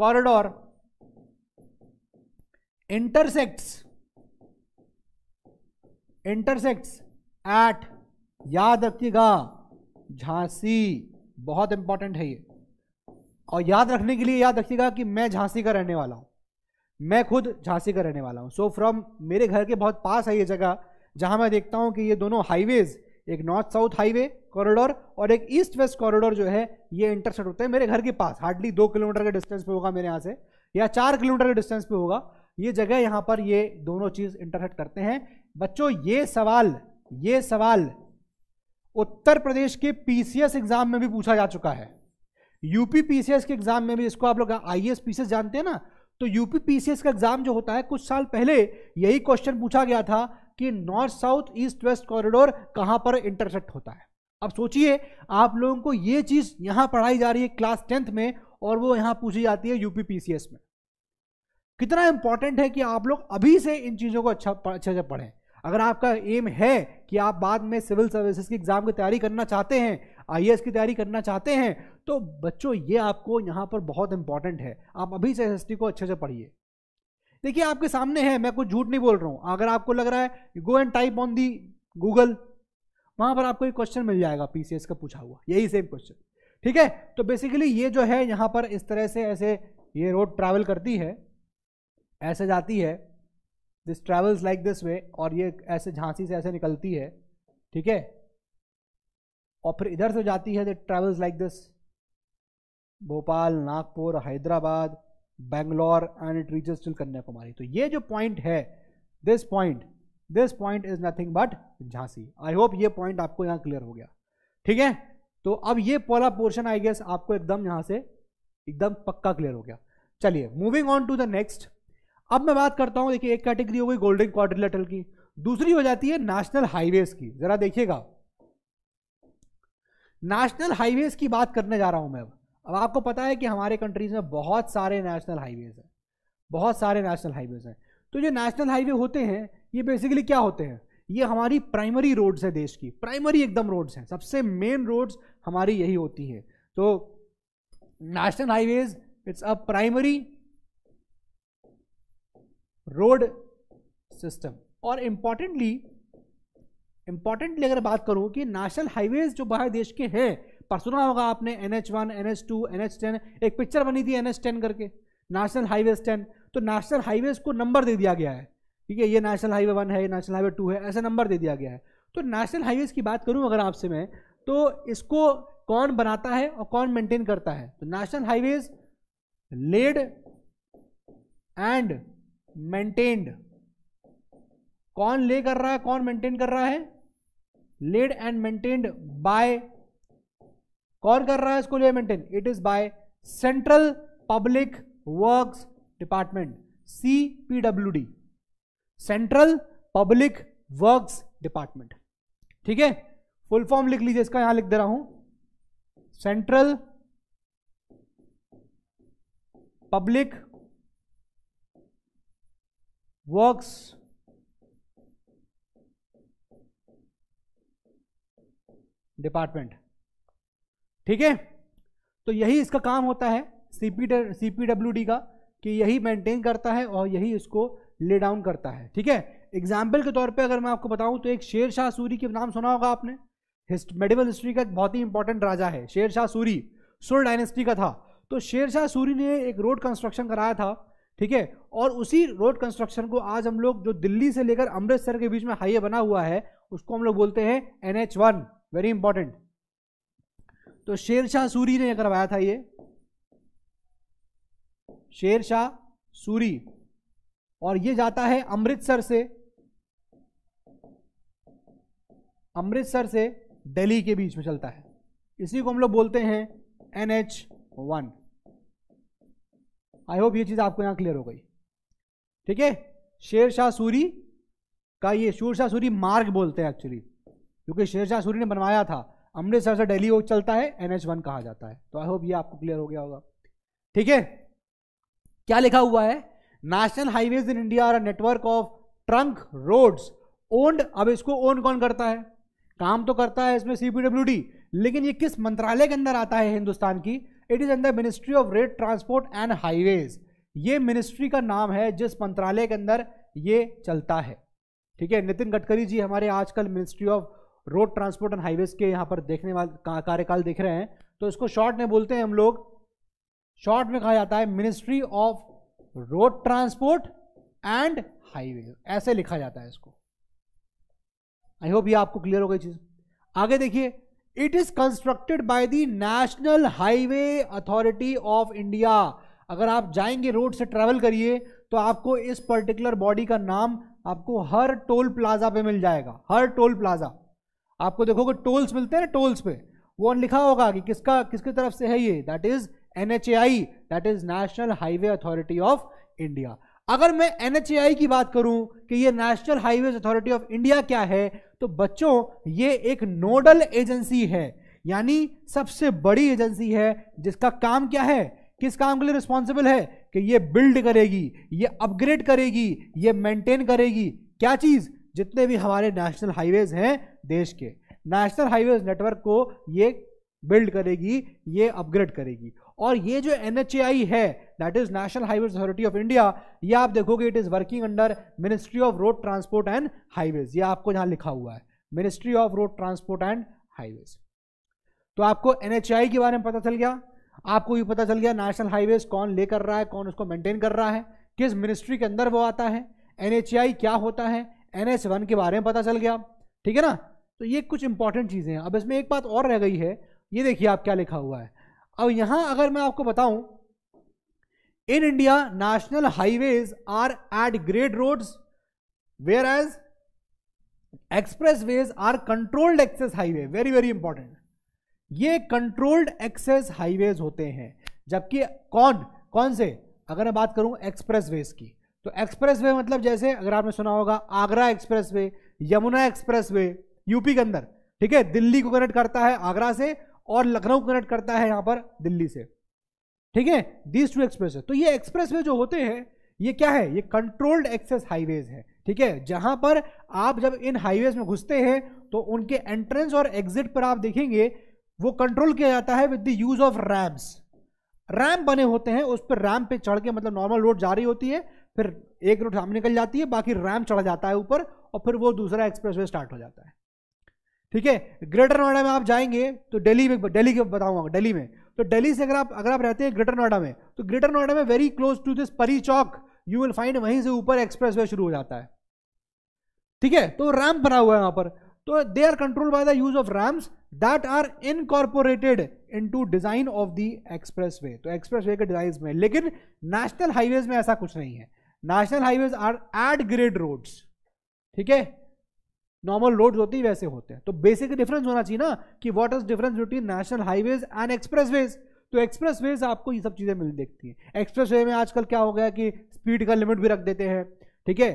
corridor intersects intersects at याद रखिएगा झांसी बहुत इंपॉर्टेंट है ये और याद रखने के लिए याद रखिएगा कि मैं झांसी का रहने वाला हूं मैं खुद झांसी का रहने वाला हूं सो so फ्रॉम मेरे घर के बहुत पास है ये जगह जहां मैं देखता हूं कि ये दोनों हाईवेज एक नॉर्थ साउथ हाईवे कॉरिडोर और एक ईस्ट वेस्ट कॉरिडोर जो है ये इंटरसेट होते हैं मेरे घर के पास हार्डली दो किलोमीटर के डिस्टेंस पे होगा मेरे यहाँ से या चार किलोमीटर के डिस्टेंस पे होगा ये जगह यहाँ पर ये दोनों चीज़ इंटरसेट करते हैं बच्चों ये सवाल ये सवाल उत्तर प्रदेश के पीसीएस एग्जाम में भी पूछा जा चुका है यूपी पीसीएस के एग्जाम में भी इसको आप लोग आई एस पीसीएस जानते हैं ना तो यूपी पीसीएस का एग्जाम जो होता है कुछ साल पहले यही क्वेश्चन पूछा गया था कि north south east west corridor कहां पर इंटरसेक्ट होता है अब सोचिए आप लोगों को यह चीज़ यहां पढ़ाई जा रही है क्लास टेंथ में और वो यहां पूछी जाती है यूपी पीसीएस में कितना इंपॉर्टेंट है कि आप लोग अभी से इन चीज़ों को अच्छा अच्छे से पढ़ें अगर आपका एम है कि आप बाद में सिविल सर्विसेज की एग्ज़ाम की तैयारी करना चाहते हैं आई की तैयारी करना चाहते हैं तो बच्चों ये आपको यहाँ पर बहुत इंपॉर्टेंट है आप अभी से एस को अच्छे से पढ़िए देखिए आपके सामने है मैं कुछ झूठ नहीं बोल रहा हूँ अगर आपको लग रहा है go and type on the Google वहाँ पर आपको एक क्वेश्चन मिल जाएगा पीसीएस का पूछा हुआ यही सेम क्वेश्चन ठीक है तो बेसिकली ये जो है यहाँ पर इस तरह से ऐसे ये रोड ट्रैवल करती है ऐसे जाती है this travels like this way और ये ऐसे झांसी से ऐसे निकलती है ठीक है और फिर इधर से जाती है this travels like this Bhopal Nagpur Hyderabad Bangalore and it reaches till Kanyakumari तो ये जो पॉइंट है this point this point is nothing but Jhansi I hope ये पॉइंट आपको यहाँ क्लियर हो गया ठीक है तो अब ये पहला पोर्शन आई गेस आपको एकदम यहाँ से एकदम पक्का क्लियर हो गया चलिए moving on to the next अब मैं बात करता हूँ देखिए एक कैटेगरी हो गई गोल्डन क्वाड्रिलेटरल की दूसरी हो जाती है नेशनल हाईवेज की जरा देखिएगा नेशनल हाईवेज की बात करने जा रहा हूं मैं अब अब आपको पता है कि हमारे कंट्रीज में बहुत सारे नेशनल हाईवेज हैं बहुत सारे नेशनल हाईवेज हैं तो जो नेशनल हाईवे होते हैं ये बेसिकली क्या होते हैं ये हमारी प्राइमरी रोड्स है देश की प्राइमरी एकदम रोड्स हैं सबसे मेन रोड्स हमारी यही होती है तो national highways it's a primary road system और इंपॉर्टेंटली इंपॉर्टेंटली अगर बात करूं कि नेशनल हाईवेज जो बाहर देश के हैं पर सुना होगा आपने N H one N H two N H ten एक पिक्चर बनी थी एन एच टेन करके नेशनल हाईवे टेन तो नेशनल हाईवे को नंबर दे दिया गया है ठीक है ये नेशनल हाईवे वन है ये नेशनल हाईवे टू है ऐसा नंबर दे दिया गया है तो नेशनल हाईवे की बात करूँ अगर आपसे मैं तो इसको कौन बनाता है और कौन मेंटेन करता है तो national highways laid and maintained कौन ले कर रहा है कौन मेंटेन कर रहा है लेड एंड मेंटेन्ड बाय कौन कर रहा है इसको लिए maintain it is by central public works department C P W D central public works department ठीक है फुल फॉर्म लिख लीजिए इसका यहां लिख दे रहा हूं सेंट्रल पब्लिक वर्क्स डिपार्टमेंट ठीक है तो यही इसका काम होता है C P C P W D का कि यही मेंटेन करता है और यही इसको ले डाउन करता है ठीक है एग्जाम्पल के तौर पे अगर मैं आपको बताऊं तो एक शेर शाह सूरी के नाम सुना होगा आपने हिस्ट मेडिवल हिस्ट्री का एक बहुत ही इंपॉर्टेंट राजा है शेर शाह सूरी सुर डायनेस्टी का था तो शेर शाह सूरी ने एक रोड कंस्ट्रक्शन कराया था ठीक है और उसी रोड कंस्ट्रक्शन को आज हम लोग जो दिल्ली से लेकर अमृतसर के बीच में हाईवे बना हुआ है उसको हम लोग बोलते हैं N H one very important तो शेरशाह सूरी ने करवाया था ये शेरशाह सूरी और ये जाता है अमृतसर से अमृतसर से दिल्ली के बीच में चलता है इसी को हम लोग बोलते हैं N H one I hope ये चीज़ आपको यहां क्लियर हो गई ठीक है शेरशाह सूरी का ये शेरशाह सूरी मार्ग बोलते हैं एक्चुअली क्योंकि शेरशाह सूरी ने बनवाया था अमृतसर से डेली वो चलता है एन वन कहा जाता है तो आई होप ये आपको क्लियर हो गया होगा ठीक है क्या लिखा हुआ है national highways in India are network of trunk roads owned अब इसको ओन कौन करता है काम तो करता है इसमें सीपीडब्ल्यूडी लेकिन ये किस मंत्रालय के अंदर आता है हिंदुस्तान की it is under ministry of road transport and highways ये मिनिस्ट्री का नाम है जिस मंत्रालय के अंदर ये चलता है ठीक है नितिन गडकरी जी हमारे आजकल ministry of road transport and highways के यहाँ पर देखने वाले कार्यकाल देख रहे हैं तो इसको शॉर्ट में बोलते हैं हम लोग शॉर्ट में कहा जाता है ministry of road transport and highway ऐसे लिखा जाता है इसको आई होप ये आपको क्लियर हो गई चीज आगे देखिए it is constructed by the national highway authority of India अगर आप जाएंगे रोड से ट्रेवल करिए तो आपको इस पर्टिकुलर बॉडी का नाम आपको हर टोल प्लाजा पे मिल जाएगा हर टोल प्लाजा आपको देखोगे टोल्स मिलते हैं ना टोल्स पे वो लिखा होगा कि किसका किसकी तरफ से है ये that is N that is national highway authority of India अगर मैं एन की बात करूं कि ये national highway authority of India क्या है तो बच्चों ये एक नोडल एजेंसी है यानी सबसे बड़ी एजेंसी है जिसका काम क्या है किस काम के लिए रिस्पॉन्सिबल है कि ये बिल्ड करेगी ये अपग्रेड करेगी ये मेंटेन करेगी क्या चीज़ जितने भी हमारे नेशनल हाईवेज हैं देश के नेशनल हाईवेज नेटवर्क को ये बिल्ड करेगी ये अपग्रेड करेगी और ये जो एन है that is national highways authority of India ये आप देखोगे it is working under ministry of road transport and highways ये आपको यहाँ लिखा हुआ है ministry of road transport and highways तो आपको एन के बारे में पता चल गया आपको ये पता चल गया नेशनल हाईवेज कौन ले कर रहा है कौन उसको मेंटेन कर रहा है किस मिनिस्ट्री के अंदर वो आता है एन क्या होता है एन एच वन के बारे में पता चल गया ठीक है ना तो ये कुछ इंपॉर्टेंट चीज़ें हैं अब इसमें एक बात और रह गई है ये देखिए आप क्या लिखा हुआ है अब यहां अगर मैं आपको बताऊं in India national highways are at grade roads whereas expressways are controlled access highway very very important ये कंट्रोल्ड एक्सेस हाईवेज होते हैं जबकि कौन कौन से अगर मैं बात करूं एक्सप्रेस वेज की तो एक्सप्रेस वे मतलब जैसे अगर आपने सुना होगा Agra expressway Yamuna expressway UP के अंदर ठीक है दिल्ली को कनेक्ट करता है आगरा से और लखनऊ को कनेक्ट करता है यहां पर दिल्ली से ठीक है दीज टू एक्सप्रेस तो ये एक्सप्रेस जो होते हैं ये क्या है ये कंट्रोल्ड एक्सेस हाईवेज है ठीक है जहां पर आप जब इन हाईवेज में घुसते हैं तो उनके एंट्रेंस और एग्जिट पर आप देखेंगे वो कंट्रोल किया जाता है with the use of ramps ramp बने होते हैं उस पर रैम पे चढ़ के मतलब नॉर्मल रोड जा रही होती है फिर एक रूट सामने निकल जाती है बाकी रैम चढ़ जाता है ऊपर और फिर वो दूसरा वे स्टार्ट हो जाता है ठीक है ग्रेटर नोएडा में आप जाएंगे तो डेली में डेली के बताऊंगा डेली में तो डेली से अगर आप अगर आप रहते हैं ग्रेटर नोएडा में तो ग्रेटर नोएडा में वेरी क्लोज टू दिस परी चौक यू विल फाइंड वहीं से ऊपर वे शुरू हो जाता है ठीक है तो रैम बना हुआ है वहां पर तो they are control by the use of ramps that are incorporated to design of the way तो वे के डिजाइन में लेकिन नेशनल हाईवेज में ऐसा कुछ नहीं है national highways are at grade roads ठीक है नॉर्मल रोड होती वैसे होते हैं तो बेसिक डिफरेंस होना चाहिए ना कि what is difference between national highways and expressways तो एक्सप्रेस वेज आपको ये सब चीज़ें मिल देखती है एक्सप्रेस वे में आजकल क्या हो गया कि स्पीड का लिमिट भी रख देते हैं ठीक है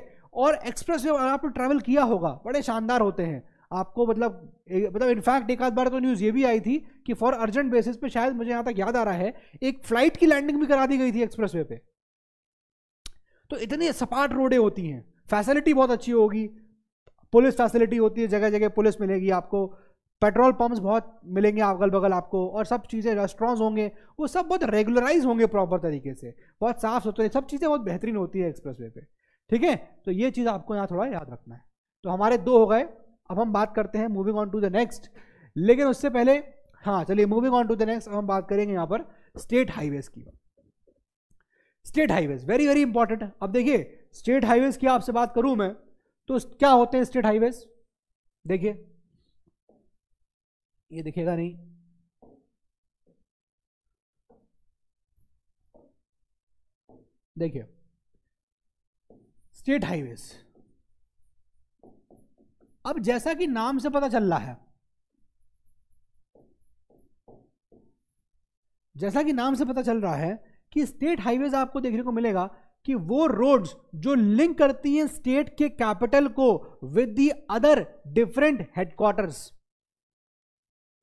और एक्सप्रेस वे आपने ट्रैवल किया होगा बड़े शानदार होते हैं आपको मतलब मतलब इनफैक्ट एक आध बार तो न्यूज़ ये भी आई थी कि फॉर अर्जेंट बेसिस पे शायद मुझे यहाँ तक याद आ रहा है एक फ्लाइट की लैंडिंग भी करा दी गई थी एक्सप्रेस वे पे तो इतनी सपाट रोडें होती हैं फैसिलिटी बहुत अच्छी होगी पुलिस फैसिलिटी होती है जगह जगह पुलिस मिलेगी आपको पेट्रोल पंप्स बहुत मिलेंगे अगल बगल आपको और सब चीज़ें रेस्टोरेंट्स होंगे वो सब बहुत रेगुलराइज होंगे प्रॉपर तरीके से बहुत साफ सुथरे सब चीज़ें बहुत बेहतरीन होती है एक्सप्रेस वे ठीक है तो ये चीज़ आपको यहाँ थोड़ा याद रखना है तो हमारे दो हो गए अब हम बात करते हैं moving on to the next लेकिन उससे पहले हाँ चलिए moving on to the next हम बात करेंगे यहाँ पर स्टेट हाईवेज़ की state highways very very important अब देखिए स्टेट हाईवेज की आपसे बात करूं मैं तो क्या होते हैं स्टेट हाईवेज देखिए ये दिखेगा नहीं देखिए स्टेट हाईवेज अब जैसा कि नाम से पता चल रहा है जैसा कि नाम से पता चल रहा है कि स्टेट हाईवेज आपको देखने को मिलेगा कि वो रोड्स जो लिंक करती हैं स्टेट के कैपिटल को with the other different headquarters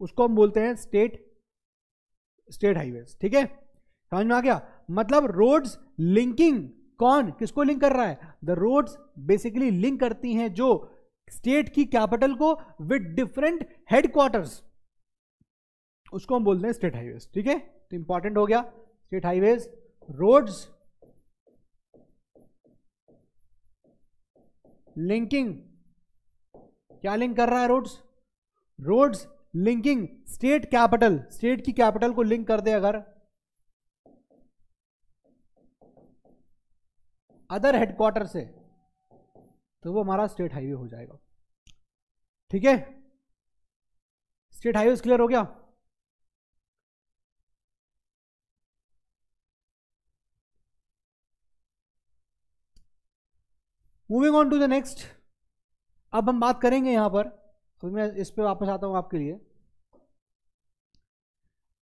उसको हम बोलते हैं स्टेट स्टेट हाईवेज ठीक है समझ में आ गया मतलब रोड्स लिंकिंग कौन किसको लिंक कर रहा है द रोड्स बेसिकली लिंक करती हैं जो स्टेट की कैपिटल को विद डिफरेंट हेडक्वार्टर्स उसको हम बोलते हैं स्टेट हाईवेज ठीक है तो इंपॉर्टेंट हो गया स्टेट हाईवेज रोड्स लिंकिंग क्या लिंक कर रहा है roads roads linking state capital state की कैपिटल को लिंक कर दे अगर अदर हेडक्वार्टर से तो वो हमारा स्टेट हाईवे हो जाएगा ठीक है स्टेट हाईवे क्लियर हो गया moving on to the next अब हम बात करेंगे यहां पर अभी मैं इस पर वापस आता हूँ आपके लिए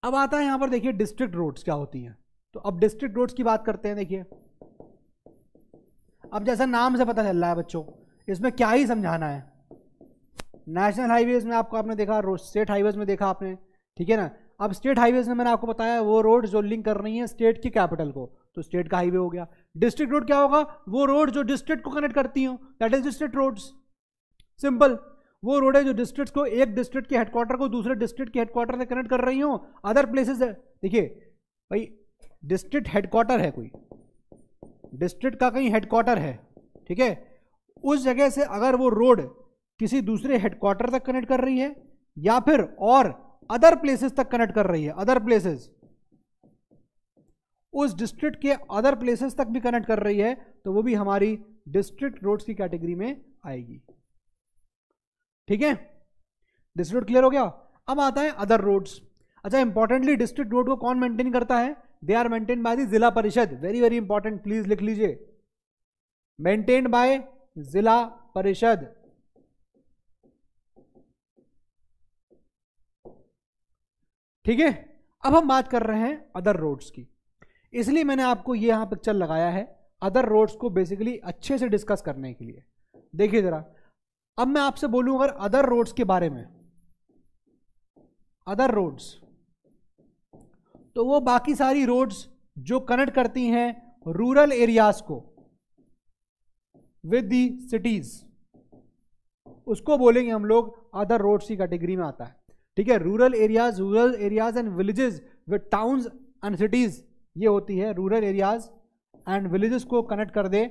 अब आता है यहां पर देखिए डिस्ट्रिक्ट रोड्स क्या होती हैं तो अब डिस्ट्रिक्ट रोड्स की बात करते हैं देखिए अब जैसा नाम से पता चल रहा है बच्चों इसमें क्या ही समझाना है नेशनल हाईवेज में आपको आपने देखा स्टेट हाईवेज में देखा आपने ठीक है ना अब स्टेट हाईवेज में मैंने आपको बताया वो रोड जो लिंक कर रही है स्टेट की कैपिटल को तो स्टेट का हाईवे हो गया डिस्ट्रिक्ट रोड क्या होगा वो रोड जो डिस्ट्रिक्ट को कनेक्ट करती हूँ that is district roads simple वो रोड है जो डिस्ट्रिक्ट को एक डिस्ट्रिक्ट के हेडक्वार्टर को दूसरे डिस्ट्रिक्ट के हेडक्वार्टर से कनेक्ट कर रही हूँ अदर प्लेसेज देखिए भाई डिस्ट्रिक्ट हेडक्वार्टर है कोई डिस्ट्रिक्ट का कहीं हेडक्वार्टर है ठीक है उस जगह से अगर वो रोड किसी दूसरे हेडक्वार्टर तक कनेक्ट कर रही है या फिर और अदर प्लेसेस तक कनेक्ट कर रही है अदर प्लेसेस उस डिस्ट्रिक्ट के अदर प्लेसेस तक भी कनेक्ट कर रही है तो वो भी हमारी डिस्ट्रिक्ट रोड्स की कैटेगरी में आएगी ठीक है डिस्ट्रिक्ट क्लियर हो गया अब आता है अदर रोड्स अच्छा इंपॉर्टेंटली डिस्ट्रिक्ट रोड को कौन मेंटेन करता है they are maintain by the Zila Parishad very very important please लिख लीजिए मेंटेन बाय जिला परिषद ठीक है अब हम बात कर रहे हैं अदर रोड्स की इसलिए मैंने आपको ये यहाँ पिक्चर लगाया है अदर रोड्स को बेसिकली अच्छे से डिस्कस करने के लिए देखिए ज़रा अब मैं आपसे बोलूँ अगर अदर रोड्स के बारे में अदर रोड्स तो वो बाकी सारी रोड्स जो कनेक्ट करती हैं रूरल एरियाज को विद दी सिटीज उसको बोलेंगे हम लोग अदर रोड्स की कैटेगरी में आता है ठीक है rural areas rural areas and villages with towns and cities ये होती है रूरल एरियाज एंड विलेजेस को कनेक्ट कर दे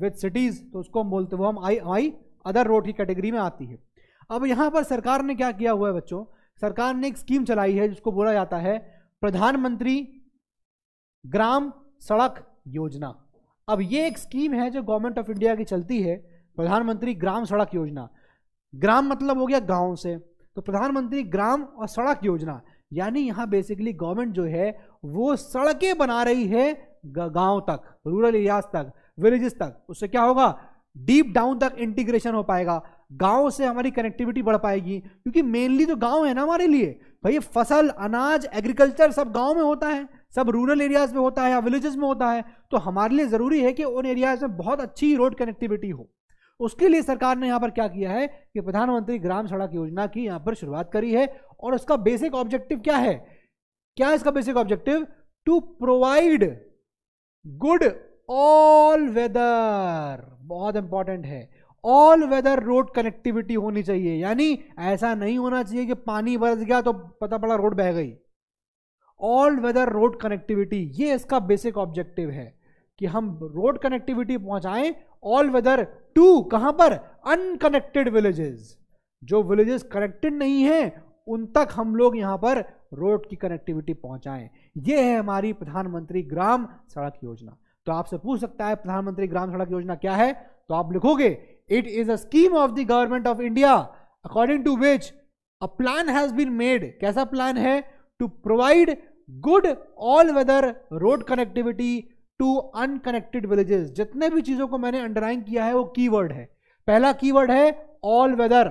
विथ सिटीज़ तो उसको हम बोलते वो हम आई आई अदर रोड की कैटेगरी में आती है अब यहाँ पर सरकार ने क्या किया हुआ है बच्चों सरकार ने एक स्कीम चलाई है जिसको बोला जाता है प्रधानमंत्री ग्राम सड़क योजना अब ये एक स्कीम है जो गवर्नमेंट ऑफ इंडिया की चलती है प्रधानमंत्री ग्राम सड़क योजना ग्राम मतलब हो गया गाँव से तो प्रधानमंत्री ग्राम और सड़क योजना यानी यहाँ बेसिकली गवर्नमेंट जो है वो सड़कें बना रही है गांव तक रूरल एरियाज तक विलेजेस तक उससे क्या होगा डीप डाउन तक इंटीग्रेशन हो पाएगा गांव से हमारी कनेक्टिविटी बढ़ पाएगी क्योंकि मेनली तो गांव है ना हमारे लिए भाई फसल अनाज एग्रीकल्चर सब गांव में होता है सब रूरल एरियाज में होता है या विलेजेस में होता है तो हमारे लिए ज़रूरी है कि उन एरियाज में बहुत अच्छी रोड कनेक्टिविटी हो उसके लिए सरकार ने यहां पर क्या किया है कि प्रधानमंत्री ग्राम सड़क योजना की यहां पर शुरुआत करी है और उसका बेसिक ऑब्जेक्टिव क्या है क्या है इसका basic objective to provide good all weather बहुत इंपॉर्टेंट है ऑल वेदर रोड कनेक्टिविटी होनी चाहिए यानी ऐसा नहीं होना चाहिए कि पानी बरस गया तो पता पड़ा रोड बह गई ऑल वेदर रोड कनेक्टिविटी ये इसका बेसिक ऑब्जेक्टिव है कि हम रोड कनेक्टिविटी पहुंचाएं ऑल वेदर टू कहां पर अनकनेक्टेड विलेजेस जो विलेजेस कनेक्टेड नहीं है उन तक हम लोग यहाँ पर रोड की कनेक्टिविटी पहुँचाएँ ये है हमारी प्रधानमंत्री ग्राम सड़क योजना तो आपसे पूछ सकता है प्रधानमंत्री ग्राम सड़क योजना क्या है तो आप लिखोगे it is a scheme of the government of India according to which a plan has been made कैसा प्लान है to provide good all weather road connectivity to unconnected villages जितने भी चीजों को मैंने अंडरलाइन किया है वो कीवर्ड है पहला कीवर्ड है ऑल वेदर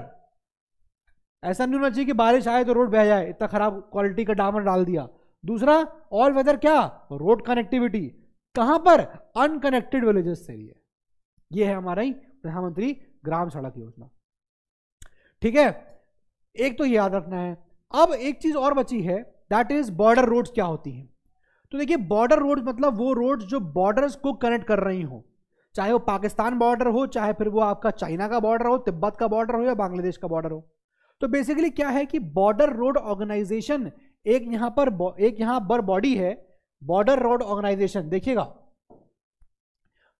ऐसा नहीं होना चाहिए कि बारिश आए तो रोड बह जाए इतना खराब क्वालिटी का डामर डाल दिया दूसरा ऑल वेदर क्या रोड कनेक्टिविटी कहां पर अनकनेक्टेड विलेजेस से लिए ये है हमारी प्रधानमंत्री ग्राम सड़क योजना ठीक है एक तो याद रखना है अब एक चीज और बची है दैट इज बॉर्डर रोड क्या होती हैं तो देखिए बॉर्डर रोड मतलब वो रोड जो बॉर्डर्स को कनेक्ट कर रही हो चाहे वो पाकिस्तान बॉर्डर हो चाहे फिर वो आपका चाइना का बॉर्डर हो तिब्बत का बॉर्डर हो या बांग्लादेश का बॉर्डर हो तो बेसिकली क्या है कि बॉर्डर रोड ऑर्गेनाइजेशन एक यहां पर एक यहां पर बॉडी है बॉर्डर रोड ऑर्गेनाइजेशन देखिएगा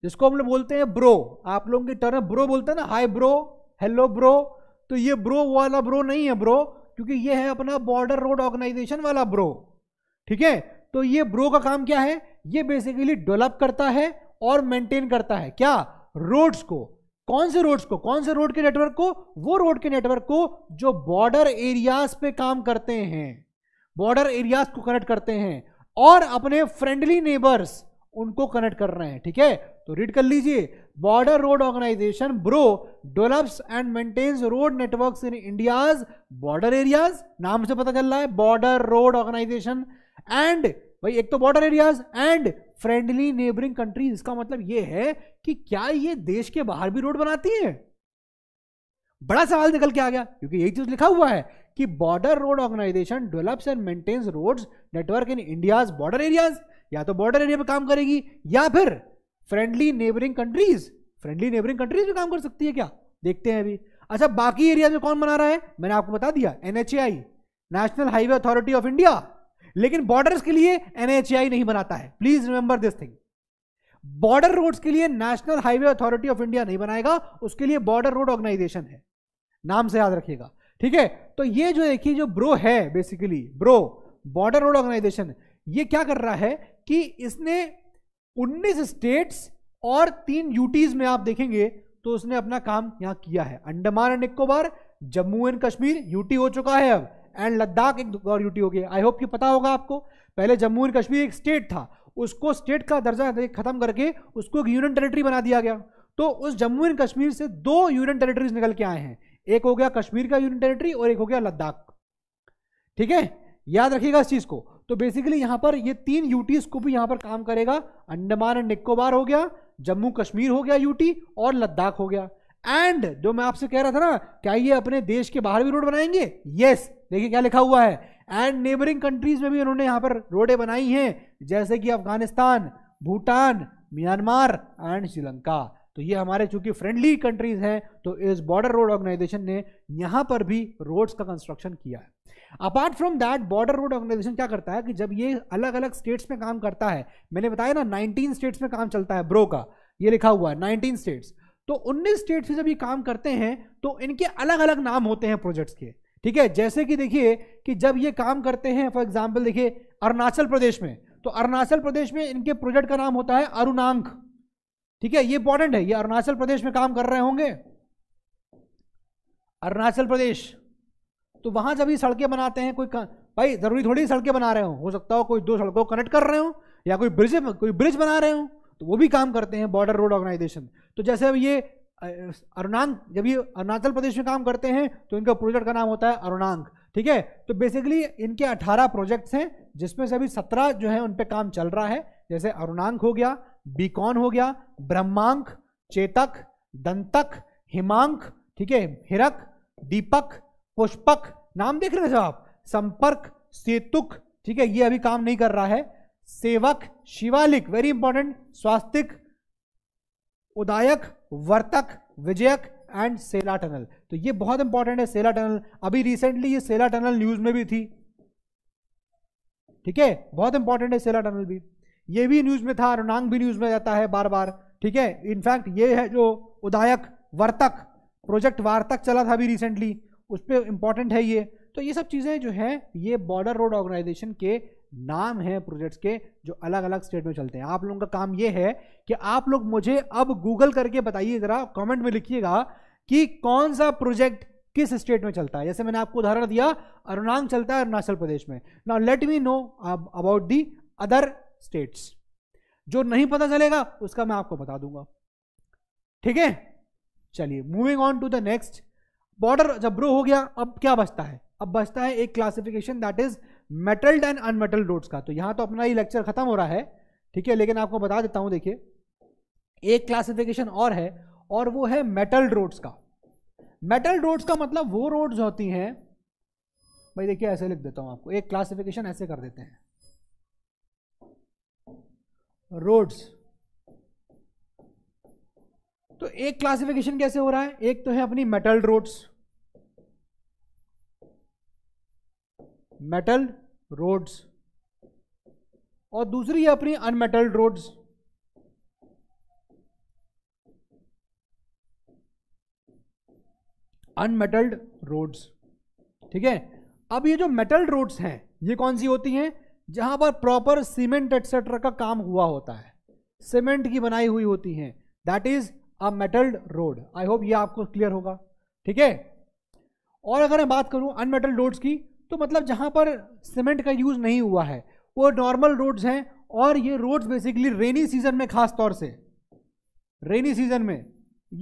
जिसको हम लोग बोलते हैं ब्रो आप लोगों के टर्म ब्रो बोलते हैं ना हाय ब्रो हेलो ब्रो तो ये ब्रो वाला ब्रो नहीं है ब्रो क्योंकि ये है अपना बॉर्डर रोड ऑर्गेनाइजेशन वाला ब्रो ठीक है तो ये ब्रो का काम क्या है ये बेसिकली डेवलप करता है और मेंटेन करता है क्या रोड्स को कौन से रोड्स को कौन से रोड के नेटवर्क को वो रोड के नेटवर्क को जो बॉर्डर एरियाज पे काम करते हैं बॉर्डर एरियाज को कनेक्ट करते हैं और अपने फ्रेंडली नेबर्स उनको कनेक्ट कर रहे हैं ठीक है तो रीड कर लीजिए border road organisation BRO develops and maintains road networks in India's border areas नाम से पता चल रहा है बॉर्डर रोड ऑर्गेनाइजेशन एंड भाई एक तो border areas and friendly neighbouring countries इसका मतलब ये है कि क्या ये देश के बाहर भी रोड बनाती है बड़ा सवाल निकल के आ गया क्योंकि यही चीज लिखा हुआ है कि border road organisation develops and maintains roads network in India's border areas या तो बॉर्डर एरिया पे काम करेगी या फिर friendly neighbouring countries friendly neighbouring countries में काम कर सकती है क्या देखते हैं अभी अच्छा बाकी एरिया में कौन बना रहा है मैंने आपको बता दिया NHAI national highway authority of India लेकिन बॉर्डर्स के लिए एनएचएआई नहीं बनाता है please remember this thing border roads के लिए national highway authority of India नहीं बनाएगा उसके लिए बॉर्डर रोड ऑर्गेनाइजेशन है नाम से याद रखिएगा ठीक है तो ये जो देखिए जो ब्रो है basically BRO border road organisation ये क्या कर रहा है कि इसने 19 स्टेट्स और तीन यूटीज में आप देखेंगे तो उसने अपना काम यहां किया है Andaman and Nicobar Jammu and Kashmir UT हो चुका है अब एंड लद्दाख एक और यूटी हो गया आई होप कि पता होगा आपको पहले जम्मू एंड कश्मीर एक स्टेट था उसको स्टेट का दर्जा खत्म करके उसको एक यूनियन टेरिटरी बना दिया गया तो उस जम्मू एंड कश्मीर से दो यूनियन टेरिटरीज निकल के आए हैं एक हो गया कश्मीर का यूनियन टेरिटरी और एक हो गया लद्दाख ठीक है याद रखिएगा इस चीज़ को तो बेसिकली यहां पर ये तीन यूटीज को भी यहां पर काम करेगा अंडमान एंड निकोबार हो गया जम्मू कश्मीर हो गया यूटी और लद्दाख हो गया एंड जो मैं आपसे कह रहा था ना क्या ये अपने देश के बाहर भी रोड बनाएंगे यस yes, देखिए क्या लिखा हुआ है एंड नेबरिंग कंट्रीज में भी उन्होंने यहाँ पर रोडें बनाई हैं जैसे कि अफगानिस्तान भूटान म्यांमार एंड श्रीलंका तो ये हमारे चूंकि फ्रेंडली कंट्रीज हैं तो इस बॉर्डर रोड ऑर्गेनाइजेशन ने यहाँ पर भी रोड्स का कंस्ट्रक्शन किया है apart from that border road organisation क्या करता है कि जब ये अलग अलग स्टेट्स में काम करता है मैंने बताया ना 19 स्टेट्स में काम चलता है ब्रो का ये लिखा हुआ है 19 स्टेट्स तो 19 स्टेट्स में जब ये काम करते हैं तो इनके अलग अलग नाम होते हैं प्रोजेक्ट्स के ठीक है जैसे कि देखिए कि जब ये काम करते हैं फॉर एग्जाम्पल देखिए अरुणाचल प्रदेश में तो अरुणाचल प्रदेश में इनके प्रोजेक्ट का नाम होता है अरुणांक ठीक है ये इंपॉर्टेंट है ये अरुणाचल प्रदेश में काम कर रहे होंगे अरुणाचल प्रदेश तो वहां जब ये सड़कें बनाते हैं कोई भाई जरूरी थोड़ी सड़कें बना रहे हो हो सकता हो कोई दो सड़कों को कनेक्ट कर रहे हो या कोई ब्रिज कोई ब्रिज बना रहे हो तो वो भी काम करते हैं बॉर्डर रोड ऑर्गेनाइजेशन तो जैसे अब ये अरुणांक जब ये अरुणाचल प्रदेश में काम करते हैं तो इनका प्रोजेक्ट का नाम होता है अरुणांक ठीक है तो बेसिकली इनके 18 प्रोजेक्ट्स हैं जिसमें से अभी 17 जो है उन पर काम चल रहा है जैसे अरुणांक हो गया बीकॉन हो गया ब्रह्मांक चेतक दंतक हिमांक ठीक है हिरक दीपक पुष्पक नाम देख रहे हैं आप संपर्क सेतुक ठीक है ये अभी काम नहीं कर रहा है Sewak Shivalik very important Swastik Udayak Vartak Vijayak and Sela tunnel तो ये बहुत इंपॉर्टेंट है सेला टनल अभी रिसेंटली ये सेला टनल न्यूज में भी थी ठीक है बहुत इंपॉर्टेंट है सेला टनल भी ये भी न्यूज में था अरुणांग भी न्यूज में रहता है बार बार ठीक है इनफैक्ट ये है जो उदायक वर्तक प्रोजेक्ट वार्तक चला था अभी रिसेंटली उस पर इंपॉर्टेंट है ये तो ये सब चीज़ें जो है ये बॉर्डर रोड ऑर्गेनाइजेशन के नाम हैं प्रोजेक्ट्स के जो अलग अलग स्टेट में चलते हैं आप लोगों का काम यह है कि आप लोग मुझे अब गूगल करके बताइए ज़रा कमेंट में लिखिएगा कि कौन सा प्रोजेक्ट किस स्टेट में चलता है जैसे मैंने आपको उदाहरण दिया अरुणांग चलता है अरुणाचल प्रदेश में now let me know about the other states जो नहीं पता चलेगा उसका मैं आपको बता दूंगा ठीक है चलिए moving on to the next border जब ब्रो हो गया अब क्या बचता है अब बचता है एक classification that is metalled and unmetalled roads का तो यहां तो अपना ही लेक्चर खत्म हो रहा है ठीक है लेकिन आपको बता देता हूं देखिए एक क्लासिफिकेशन और है और वो है मेटल रोड्स का मेटल रोड्स का मतलब वो रोड्स होती हैं भाई देखिए ऐसे लिख देता हूं आपको एक क्लासिफिकेशन ऐसे कर देते हैं रोड्स तो एक क्लासिफिकेशन कैसे हो रहा है एक तो है अपनी मेटल रोड्स मेटल रोड्स और दूसरी है अपनी अनमेटल्ड रोड्स अनमेटल्ड रोड्स ठीक है अब ये जो मेटल रोड्स हैं ये कौन सी होती हैं जहां पर प्रॉपर सीमेंट एक्सेट्रा का काम हुआ होता है सीमेंट की बनाई हुई होती हैं that is a metalled road I hope ये आपको क्लियर होगा ठीक है और अगर मैं बात करूं अनमेटल रोड्स की तो मतलब जहाँ पर सीमेंट का यूज़ नहीं हुआ है वो नॉर्मल रोड्स हैं और ये रोड्स बेसिकली रेनी सीजन में खास तौर से रेनी सीजन में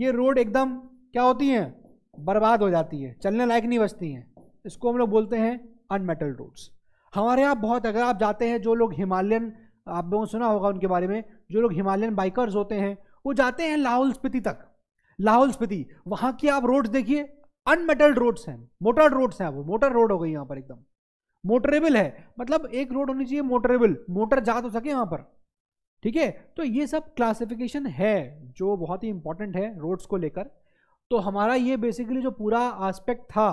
ये रोड एकदम क्या होती हैं बर्बाद हो जाती है चलने लायक नहीं बचती हैं इसको हम लोग बोलते हैं अनमेटल रोड्स हमारे यहाँ बहुत अगर आप जाते हैं जो लोग हिमालयन आप लोगों ने सुना होगा उनके बारे में जो लोग हिमालयन बाइकर्स होते हैं वो जाते हैं लाहौल स्पीति तक लाहौल स्पीति वहाँ की आप रोड्स देखिए अनमेटल्ड रोड्स हैं मोटर रोड्स हैं वो मोटर रोड हो गई यहाँ पर एकदम मोटरेबल है मतलब एक रोड होनी चाहिए मोटरेबल मोटर जा तो सके यहाँ पर ठीक है तो ये सब क्लासिफिकेशन है जो बहुत ही इंपॉर्टेंट है रोड्स को लेकर तो हमारा ये बेसिकली जो पूरा आस्पेक्ट था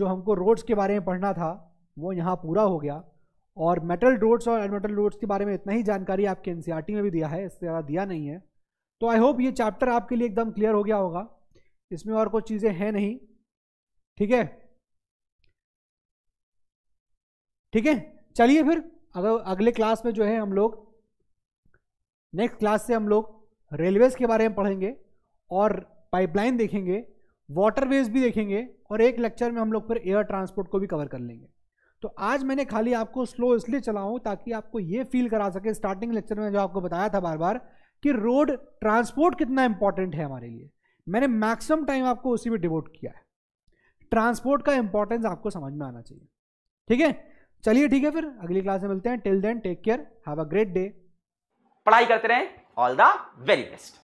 जो हमको रोड्स के बारे में पढ़ना था वो यहाँ पूरा हो गया और मेटल रोड्स और अनमेटल रोड्स के बारे में इतना ही जानकारी आपके एनसीईआरटी e में भी दिया है इससे ज़्यादा दिया नहीं है तो आई होप ये चैप्टर आपके लिए एकदम क्लियर हो गया होगा इसमें और कुछ चीज़ें हैं नहीं ठीक है ठीक है चलिए फिर अगर अगले क्लास में जो है हम लोग नेक्स्ट क्लास से हम लोग रेलवेज़ के बारे में पढ़ेंगे और पाइपलाइन देखेंगे वाटरवेज भी देखेंगे और एक लेक्चर में हम लोग फिर एयर ट्रांसपोर्ट को भी कवर कर लेंगे तो आज मैंने खाली आपको स्लो इसलिए चलाऊं ताकि आपको ये फील करा सके स्टार्टिंग लेक्चर में जो आपको बताया था बार बार कि रोड ट्रांसपोर्ट कितना इंपॉर्टेंट है हमारे लिए मैंने मैक्सिमम टाइम आपको उसी में डिवोट किया है ट्रांसपोर्ट का इंपॉर्टेंस आपको समझ में आना चाहिए ठीक है चलिए ठीक है फिर अगली क्लास में मिलते हैं till then take care have a great day पढ़ाई करते रहें ऑल द वेरी बेस्ट